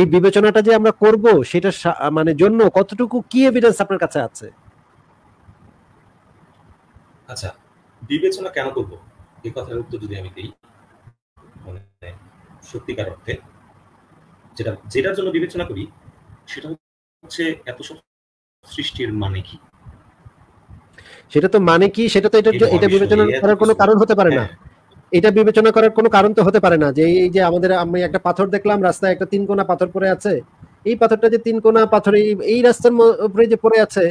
Speaker 2: এই বিবেচনাটা যে আমরা করব সেটা মানে জন্য কতটুকু কি এভিডেন্স আপনার কাছে আছে
Speaker 3: আচ্ছা বিবেচনা কেন করব এই কথার উত্তর যদি আমি দিই মানে সত্যিকার অর্থে যেটা যেটার জন্য বিবেচনা করি সেটা হচ্ছে এত সব সৃষ্টির মানে কি
Speaker 2: সেটা তো মানে কি সেটা তো এটা এটা বিবেচনা করার কোনো কারণ হতে পারে না হ্যাঁ। এটা বিবেচনা করার কোনো কারণ তো হতে পারে না যে এই যে আমাদের আমি একটা পাথর দেখলাম রাস্তায় একটা তিন কোনা পাথর পড়ে আছে এই পাথরটা যে তিন কোনা পাথর এই রাস্তার উপরে যে পড়ে আছে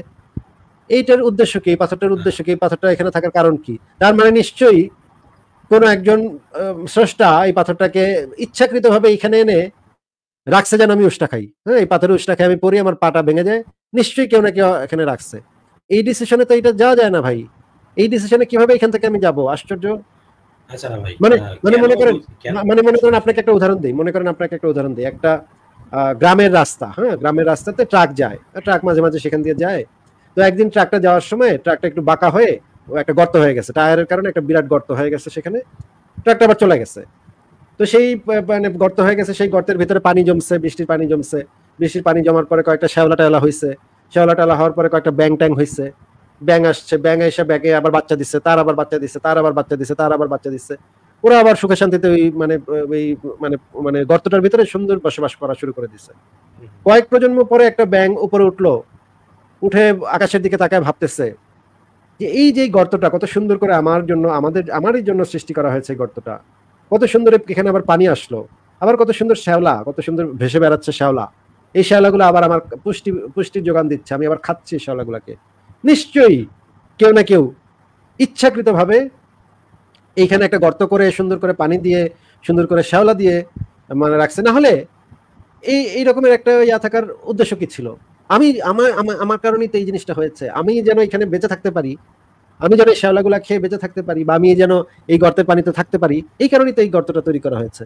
Speaker 2: এইটার উদ্দেশ্য কি এই পাথরটার উদ্দেশ্য কি এই পাথরটা এখানে থাকার কারণ কি তার মানে নিশ্চয়ই কোনো একজন স্রষ্টা এই পাথরটাকে ইচ্ছাকৃতভাবে এখানে এনে রাখছে যেন আমি উষ্টা খাই হ্যাঁ এই পাথরের উষ্টা খাই আমি পড়ি আমার পাটা ভেঙে যায় নিশ্চয়ই কেউ না কেউ এখানে রাখছে এই ডিসিশনে তো এটা যাওয়া যায় না ভাই এই ডিসিশনে কিভাবে এখান থেকে আমি যাব আশ্চর্য
Speaker 3: আচ্ছা মানে মানে মনে করেন
Speaker 2: মানে মনে করেন আপনাকে একটা উদাহরণ দিই মনে করেন আপনাকে একটা উদাহরণ দিই একটা গ্রামের রাস্তা হ্যাঁ গ্রামের রাস্তাতে ট্রাক যায় ট্রাক মাঝে মাঝে সেখান দিয়ে যায় তো একদিন ট্রাকটা যাওয়ার সময় ট্রাকটা একটু বাঁকা হয়ে একটা গর্ত হয়ে গেছে টায়ারের কারণে একটা বিরাট গর্ত হয়ে গেছে সেখানে ট্রাকটা আবার চলে গেছে তো সেই মানে গর্ত হয়ে গেছে সেই গর্তের ভিতরে পানি জমছে বৃষ্টির পানি জমছে বৃষ্টির পানি জমার পরে কয়েকটা শ্যাওলা টায়লা হয়েছে শেওলা টালা হওয়ার পরে কয়েকটা ব্যাং ট্যাং হয়েছে ব্যাং আসছে ব্যাং এসে ব্যাগে আবার বাচ্চা দিচ্ছে তার আবার বাচ্চা দিচ্ছে তার আবার বাচ্চা দিচ্ছে তার আবার বাচ্চা দিচ্ছে ওরা আবার সুখে শান্তিতে ওই মানে ওই মানে মানে গর্তটার ভিতরে সুন্দর বসবাস করা শুরু করে দিচ্ছে কয়েক প্রজন্ম পরে একটা ব্যাং উপরে উঠলো উঠে আকাশের দিকে তাকায় ভাবতেছে যে এই যে গর্তটা কত সুন্দর করে আমার জন্য আমাদের আমারই জন্য সৃষ্টি করা হয়েছে গর্তটা কত সুন্দর এখানে আবার পানি আসলো আবার কত সুন্দর শ্যাওলা কত সুন্দর ভেসে বেড়াচ্ছে শ্যাওলা এই শেওলাগুলো আবার আমার পুষ্টি পুষ্টির যোগান দিচ্ছে আমি আবার খাচ্ছি এই শ্যাওলাগুলোকে নিশ্চয়ই কেউ না কেউ ইচ্ছাকৃতভাবে এইখানে একটা গর্ত করে সুন্দর করে পানি দিয়ে সুন্দর করে শ্যাওলা দিয়ে মানে রাখছে না হলে এই এই রকমের একটা ইয়া থাকার উদ্দেশ্য কি ছিল আমি আমার আমার কারণেই তো এই জিনিসটা হয়েছে আমি যেন এখানে বেঁচে থাকতে পারি আমি যেন এই শ্যাওলাগুলা খেয়ে বেঁচে থাকতে পারি বা আমি যেন এই গর্তের পানিতে থাকতে পারি এই কারণেই তো এই গর্তটা তৈরি করা হয়েছে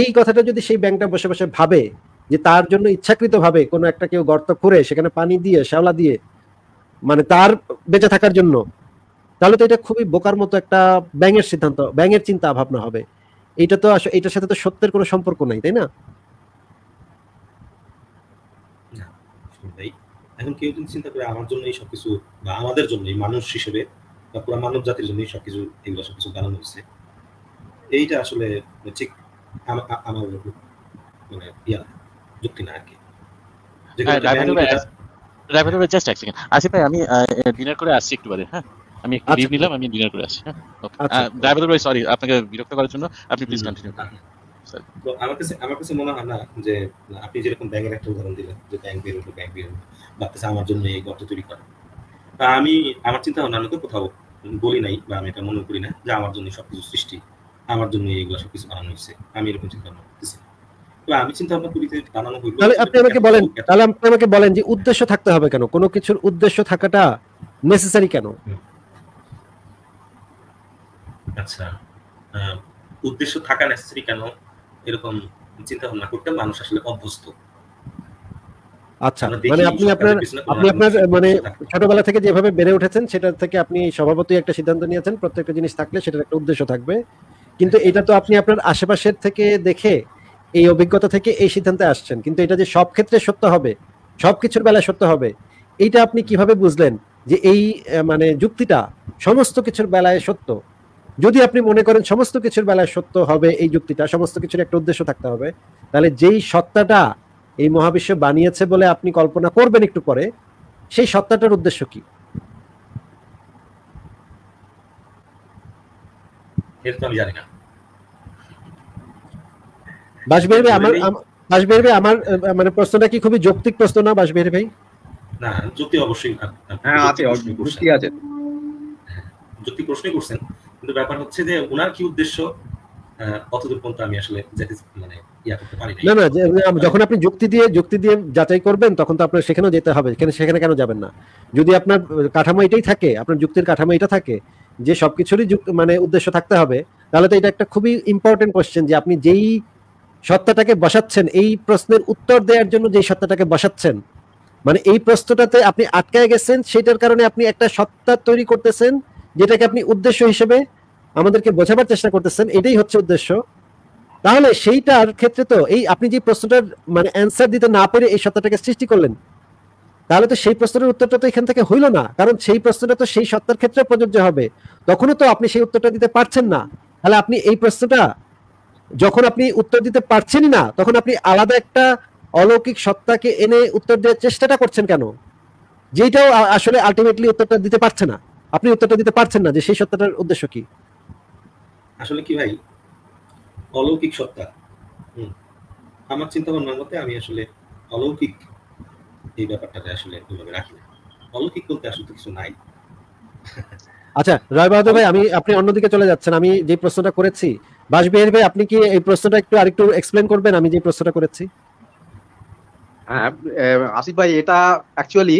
Speaker 2: এই কথাটা যদি সেই ব্যাংকটা বসে বসে ভাবে যে তার জন্য ভাবে কোনো একটা কেউ গর্ত করে সেখানে পানি দিয়ে শ্যাওলা দিয়ে মানে তার বেঁচে থাকার জন্য তাহলে তো এটা খুবই বোকার মতো একটা ব্যাঙের সিদ্ধান্ত ব্যাঙের চিন্তা ভাবনা হবে এটা তো এটার সাথে তো সত্যের কোনো সম্পর্ক নাই তাই না
Speaker 3: এখন কেউ যদি চিন্তা করে আমার জন্য এই সবকিছু বা আমাদের জন্য মানুষ হিসেবে বা পুরো মানব জাতির জন্য সবকিছু এগুলো সবকিছু বানানো হয়েছে এইটা আসলে ঠিক আমার মানে ইয়া যুক্তি না আর কি
Speaker 1: ড্রাইভার জাস্ট এক সেকেন্ড আসি ভাই আমি ডিনার করে আসছি একটু হ্যাঁ আমি একটু লিভ আচ্ছা। নিলাম আমি ডিনার করে আসছি ড্রাইভার হ্যাঁ? আচ্ছা। ভাই সরি আপনাকে বিরক্ত করার জন্য আপনি প্লিজ কন্টিনিউ করুন
Speaker 3: আচ্ছা। তো আমার কাছে আমার কাছে মনে হয় না যে আপনি যেরকম ব্যাংকের একটা উদাহরণ দিলেন যে ব্যাংক বের হলো ব্যাংক বের হলো ভাবতেছে আমার জন্য এই গর্ত তৈরি করে তা আমি আমার চিন্তা ভাবনা তো কোথাও বলি নাই বা আমি এটা মনে করি না যে আমার জন্য সবকিছু সৃষ্টি আমার জন্য এইগুলো সবকিছু বানানো হয়েছে আমি এরকম চিন্তা ভাবনা করতেছি তাহলে আপনি আমাকে বলেন
Speaker 2: তাহলে আপনি আমাকে বলেন যে উদ্দেশ্য থাকতে হবে কেন কোনো কিছুর উদ্দেশ্য থাকাটা নেসেসারি কেন
Speaker 3: আচ্ছা উদ্দেশ্য থাকা নেসেসারি কেন এরকম চিন্তা ভাবনা করতে মানুষ আসলে অভ্যস্ত আচ্ছা মানে আপনি আপনার আপনি আপনার মানে ছোটবেলা থেকে
Speaker 2: যেভাবে বেড়ে উঠেছেন সেটা থেকে আপনি স্বভাবতই একটা সিদ্ধান্ত নিয়েছেন প্রত্যেকটা জিনিস থাকলে সেটার একটা উদ্দেশ্য থাকবে কিন্তু আচ্ছা। এটা তো আপনি আপনার আশেপাশের থেকে দেখে এই অভিজ্ঞতা থেকে এই সিদ্ধান্তে আসছেন কিন্তু এটা যে সব ক্ষেত্রে সত্য হবে সব কিছুর বেলায় সত্য হবে এইটা আপনি কিভাবে বুঝলেন যে এই মানে যুক্তিটা সমস্ত কিছুর বেলায় সত্য যদি আপনি মনে করেন সমস্ত কিছুর বেলায় সত্য হবে এই যুক্তিটা সমস্ত কিছুর একটা উদ্দেশ্য থাকতে হবে তাহলে যেই সত্তাটা এই মহাবিশ্ব বানিয়েছে বলে আপনি কল্পনা করবেন একটু পরে সেই সত্তাটার উদ্দেশ্য কি এটা তো আমি জানি না বাসবির ভাই আমার বাসবির ভাই আমার মানে প্রশ্নটা কি খুবই যৌক্তিক প্রশ্ন না ভাই
Speaker 3: না যুক্তি অবশ্যই হ্যাঁ আছে যুক্তি আছে হ্যাঁ, যুক্তি প্রশ্নই করছেন কিন্তু ব্যাপার হচ্ছে যে ওনার কি উদ্দেশ্য কতদূর পর্যন্ত আমি আসলে মানে না না
Speaker 2: যখন আপনি যুক্তি দিয়ে যুক্তি দিয়ে যাচাই করবেন তখন তো আপনার সেখানেও যেতে হবে সেখানে কেন যাবেন না যদি আপনার কাঠামো এটাই থাকে আপনার যুক্তির কাঠামো এটা থাকে যে সবকিছুরই মানে উদ্দেশ্য থাকতে হবে তাহলে তো এটা একটা খুবই ইম্পর্টেন্ট কোশ্চেন যে আপনি যেই সত্তাটাকে বসাচ্ছেন এই প্রশ্নের উত্তর দেওয়ার জন্য যে সত্তাটাকে বসাচ্ছেন মানে এই প্রশ্নটাতে আপনি আটকায় গেছেন সেটার কারণে আপনি একটা সত্তা তৈরি করতেছেন যেটাকে আপনি উদ্দেশ্য হিসেবে আমাদেরকে বোঝাবার চেষ্টা করতেছেন এটাই হচ্ছে উদ্দেশ্য তাহলে সেইটার ক্ষেত্রে তো এই আপনি যে প্রশ্নটার মানে অ্যান্সার দিতে না পেরে এই সত্তাটাকে সৃষ্টি করলেন তাহলে তো সেই প্রশ্নের উত্তরটা তো এখান থেকে হইল না কারণ সেই প্রশ্নটা তো সেই সত্তার ক্ষেত্রে প্রযোজ্য হবে তখনও তো আপনি সেই উত্তরটা দিতে পারছেন না তাহলে আপনি এই প্রশ্নটা যখন আপনি উত্তর দিতে পারছেনই না তখন আপনি আলাদা একটা অলৌকিক সত্তাকে এনে উত্তর দেওয়ার চেষ্টাটা করছেন কেন যেটাও আসলে আলটিমেটলি উত্তরটা দিতে পারছে না আপনি উত্তরটা দিতে পারছেন না যে সেই সত্তাটার উদ্দেশ্য কি
Speaker 3: আসলে কি ভাই অলৌকিক সত্তা আমার চিন্তা ভাবনার মতে আমি আসলে অলৌকিক এই ব্যাপারটাতে আসলে ওইভাবে রাখি না অলৌকিক বলতে আসলে কিছু নাই
Speaker 2: আচ্ছা রায় বাহাদুর ভাই আমি আপনি অন্যদিকে চলে যাচ্ছেন আমি যে প্রশ্নটা করেছি বাসবিহারী ভাই আপনি কি এই প্রশ্নটা একটু আরেকটু এক্সপ্লেন করবেন আমি যে প্রশ্নটা করেছি
Speaker 4: হ্যাঁ আসিফ ভাই এটা অ্যাকচুয়ালি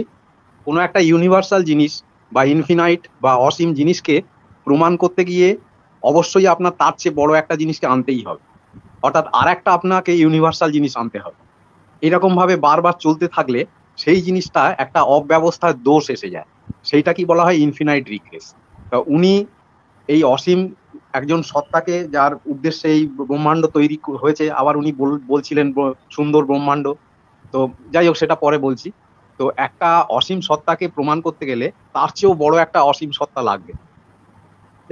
Speaker 4: কোনো একটা ইউনিভার্সাল জিনিস বা ইনফিনাইট বা অসীম জিনিসকে প্রমাণ করতে গিয়ে অবশ্যই আপনার তার চেয়ে বড় একটা জিনিসকে আনতেই হবে অর্থাৎ আর একটা আপনাকে ইউনিভার্সাল জিনিস আনতে হবে এরকমভাবে বারবার চলতে থাকলে সেই জিনিসটা একটা অব্যবস্থার দোষ এসে যায় সেইটা কি বলা হয় ইনফিনাইট রিক্রেস তা উনি এই অসীম একজন সত্তাকে যার উদ্দেশ্যে এই ব্রহ্মাণ্ড তৈরি হয়েছে আবার উনি বলছিলেন সুন্দর ব্রহ্মাণ্ড তো যাই হোক সেটা পরে বলছি তো একটা অসীম সত্তাকে প্রমাণ করতে গেলে তার চেয়েও বড় একটা অসীম সত্তা লাগবে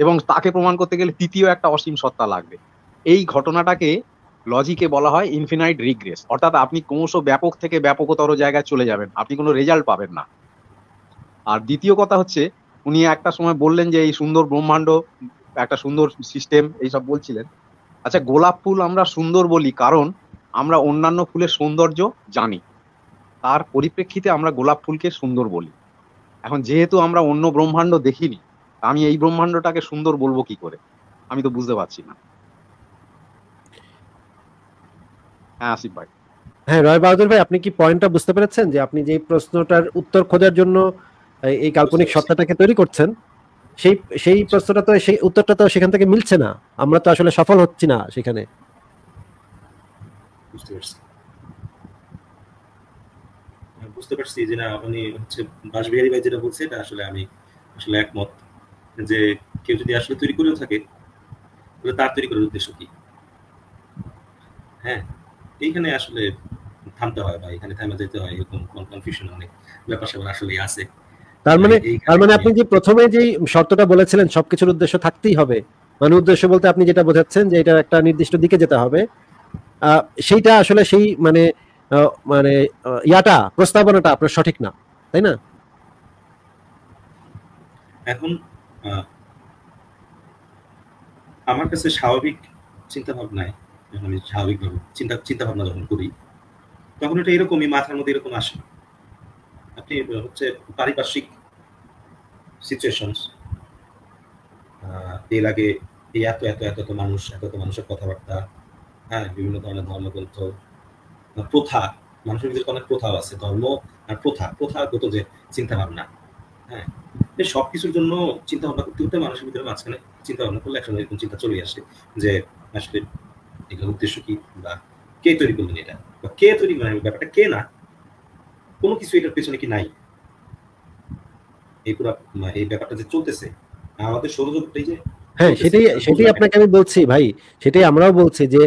Speaker 4: এবং তাকে প্রমাণ করতে গেলে তৃতীয় একটা অসীম সত্তা লাগবে এই ঘটনাটাকে লজিকে বলা হয় ইনফিনাইট রিগ্রেস অর্থাৎ আপনি ক্রমশ ব্যাপক থেকে ব্যাপকতর জায়গায় চলে যাবেন আপনি কোনো রেজাল্ট পাবেন না আর দ্বিতীয় কথা হচ্ছে উনি একটা সময় বললেন যে এই সুন্দর ব্রহ্মাণ্ড একটা সুন্দর সিস্টেম এইসব বলছিলেন আচ্ছা গোলাপ ফুল আমরা সুন্দর বলি কারণ আমরা অন্যান্য ফুলের সৌন্দর্য জানি তার পরিপ্রেক্ষিতে আমরা গোলাপ ফুলকে সুন্দর বলি এখন যেহেতু আমরা অন্য ব্রহ্মাণ্ড দেখিনি আমি এই ব্রহ্মাণ্ডটাকে সুন্দর বলবো কি করে আমি তো বুঝতে পারছি না হ্যাঁ আসিফ ভাই
Speaker 2: হ্যাঁ রয় বাহাদুর ভাই আপনি কি পয়েন্টটা বুঝতে পেরেছেন যে আপনি যে প্রশ্নটার উত্তর খোঁজার জন্য এই কাল্পনিক সত্তাটাকে তৈরি করছেন সেই সেই প্রশ্নটা তো সেই উত্তরটা তো সেখান থেকে মিলছে না আমরা তো আসলে সফল হচ্ছি না সেখানে
Speaker 3: বুঝতে পারছি হ্যাঁ, বুঝতে পারছি যে না আপনি হচ্ছে বাসবিহারী ভাই যেটা বলছে এটা আসলে আমি আসলে একমত যে কেউ যদি আসলে তৈরি করেও থাকে তাহলে তার তৈরি করার উদ্দেশ্য কি হ্যাঁ এইখানে আসলে থামতে হয় বা এখানে থামে যেতে হয় এরকম কনফিউশন অনেক ব্যাপার স্যাপার আসলে আছে
Speaker 2: তার মানে তার মানে আপনি যে প্রথমে যে শর্তটা বলেছিলেন সবকিছুর উদ্দেশ্য থাকতেই হবে মানে উদ্দেশ্য বলতে আপনি যেটা বোঝাচ্ছেন যে এটা একটা নির্দিষ্ট দিকে যেতে হবে সেইটা আসলে সেই মানে মানে ইয়াটা প্রস্তাবনাটা আপনার সঠিক না তাই না
Speaker 3: এখন আমার কাছে স্বাভাবিক চিন্তা ভাবনায় যখন আমি স্বাভাবিকভাবে চিন্তা চিন্তা ভাবনা যখন করি তখন এটা এরকমই মাথার মধ্যে এরকম আসে না আপনি হচ্ছে পারিপার্শ্বিক সিচুয়েশনস এর আগে এই এত এত এত এত মানুষ এত এত মানুষের কথাবার্তা হ্যাঁ বিভিন্ন ধরনের ধর্মগ্রন্থ প্রথা মানুষের ভিতরে অনেক প্রথাও আছে ধর্ম আর প্রথা প্রথাগত যে চিন্তা ভাবনা হ্যাঁ সব কিছুর জন্য চিন্তা ভাবনা করতে করতে মানুষের ভিতরে মাঝখানে চিন্তা ভাবনা করলে একসময় এরকম চিন্তা চলে আসে যে আসলে এগুলোর উদ্দেশ্য কি বা কে তৈরি করলেন এটা বা কে তৈরি করেন ব্যাপারটা কে না কোনো কিছু এটার পেছনে কি নাই এই পুরা মানে এই ব্যাপারটা যে চলতেছে আমাদের সৌরজগৎটাই যে
Speaker 2: হ্যাঁ সেটাই সেটাই আপনাকে আমি বলছি ভাই সেটাই আমরাও বলছি যে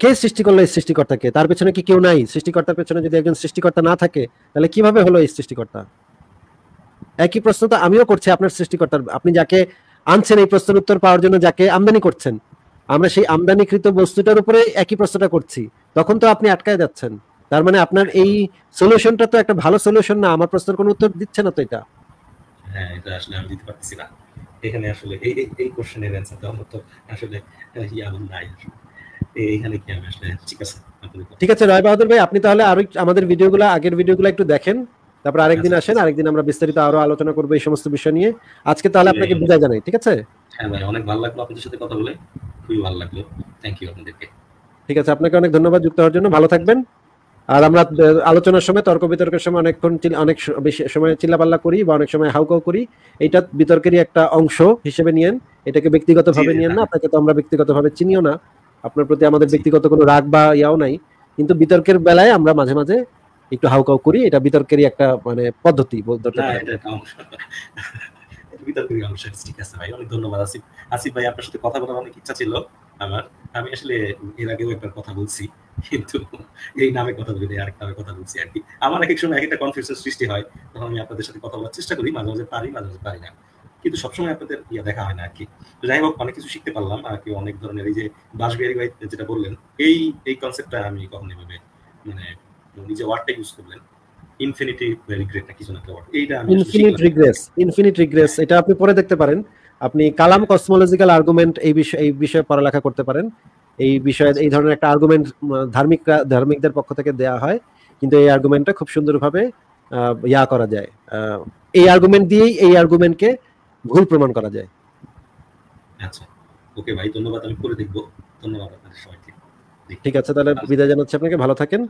Speaker 2: কে সৃষ্টি করলো এই সৃষ্টিকর্তাকে তার পেছনে কি কেউ নাই সৃষ্টিকর্তার পেছনে যদি একজন সৃষ্টিকর্তা না থাকে তাহলে কিভাবে হলো এই সৃষ্টিকর্তা একই প্রশ্ন তো আমিও করছি আপনার সৃষ্টিকর্তার আপনি যাকে আনছেন এই প্রশ্নের উত্তর পাওয়ার জন্য যাকে আমদানি করছেন আমরা সেই আমদানিকৃত বস্তুটার উপরে একই প্রশ্নটা করছি তখন তো আপনি আটকায় যাচ্ছেন তার মানে আপনার এই সলিউশনটা তো একটা ভালো সলিউশন না আমার প্রশ্নের কোনো উত্তর দিচ্ছে না তো এটা
Speaker 3: হ্যাঁ এটা আসলে আমি দিতে পারছি না এখানে আসলে এই এই কোশ্চেনের তো আমার তো আসলে ইয়ে আমার নাই এইখানে কি আমি আসলে ঠিক আছে
Speaker 2: ঠিক আছে রায় বাহাদুর ভাই আপনি তাহলে আরো আমাদের ভিডিওগুলো আগের ভিডিওগুলো একটু দেখেন তারপর আরেকদিন আচ্ছা, আসেন আচ্ছা। আরেকদিন আমরা বিস্তারিত আরো আলোচনা করব এই সমস্ত বিষয় নিয়ে আজকে তাহলে আপনাকে বিদায় জানাই ঠিক আছে
Speaker 3: হ্যাঁ ভাই অনেক ভালো লাগলো আপনাদের সাথে কথা বলে খুবই ভালো লাগলো থ্যাংক ইউ আপনাদেরকে
Speaker 2: ঠিক আছে আপনাকে অনেক ধন্যবাদ যুক্ত হওয়ার জন্য ভালো থাকবেন আর আমরা আলোচনার সময় তর্ক বিতর্কের সময় অনেকক্ষণ অনেক সময় চিল্লাপাল্লা করি বা অনেক সময় হাউকাউ করি এটা বিতর্কেরই একটা অংশ হিসেবে নিয়েন এটাকে ব্যক্তিগত ভাবে নিয়েন না হ্যাঁ। আপনাকে তো আমরা ব্যক্তিগত ভাবে চিনিও না আপনার প্রতি আমাদের ব্যক্তিগত কোনো রাগ বা ইয়াও নাই কিন্তু বিতর্কের বেলায় আমরা মাঝে মাঝে একটু হাউকাউ করি এটা বিতর্কেরই একটা মানে পদ্ধতি বলতে
Speaker 3: বিতর্কের অংশ ঠিক আছে ভাই অনেক ধন্যবাদ আসিফ আসিফ ভাই আপনার সাথে কথা বলার অনেক ইচ্ছা ছিল আমার আমি আসলে এর আগেও একবার কথা বলছি কিন্তু এই নামে কথা বলি আরেক নামে কথা বলছি আর কি আমার এক এক সময় একটা কনফিউশন সৃষ্টি হয় তখন আমি আপনাদের সাথে কথা বলার চেষ্টা করি মাঝে মাঝে পারি মাঝে মাঝে পারি না কিন্তু সবসময় আপনাদের ইয়ে দেখা হয় না আর কি যাই হোক অনেক কিছু শিখতে পারলাম আর কি অনেক ধরনের এই যে বাসবিহারি ভাই যেটা বললেন এই এই কনসেপ্টটা আমি কখন এভাবে মানে নিজে ওয়ার্ডটা ইউজ করলেন ইনফিনিটি রিগ্রেট না কিছু না এইটা আমি ইনফিনিট রিগ্রেস
Speaker 2: ইনফিনিট রিগ্রেস এটা আপনি পরে দেখতে পারেন আপনি কালাম কসমোলজিক্যাল আর্গুমেন্ট এই বিষয়ে এই বিষয়ে পড়ালেখা করতে পারেন এই বিষয়ে এই ধরনের একটা আর্গুমেন্ট ধার্মিক ধার্মিকদের পক্ষ থেকে দেয়া হয় কিন্তু এই আর্গুমেন্টটা খুব সুন্দরভাবে ইয়া করা যায় এই আর্গুমেন্ট দিয়েই এই আর্গুমেন্টকে ভুল প্রমাণ করা যায়
Speaker 3: আচ্ছা ওকে ভাই ধন্যবাদ আমি করে দেখব ধন্যবাদ আপনাদের সবাইকে ঠিক আছে তাহলে আচ্ছা।
Speaker 2: বিদায় জানাচ্ছি আপনাকে ভালো থাকেন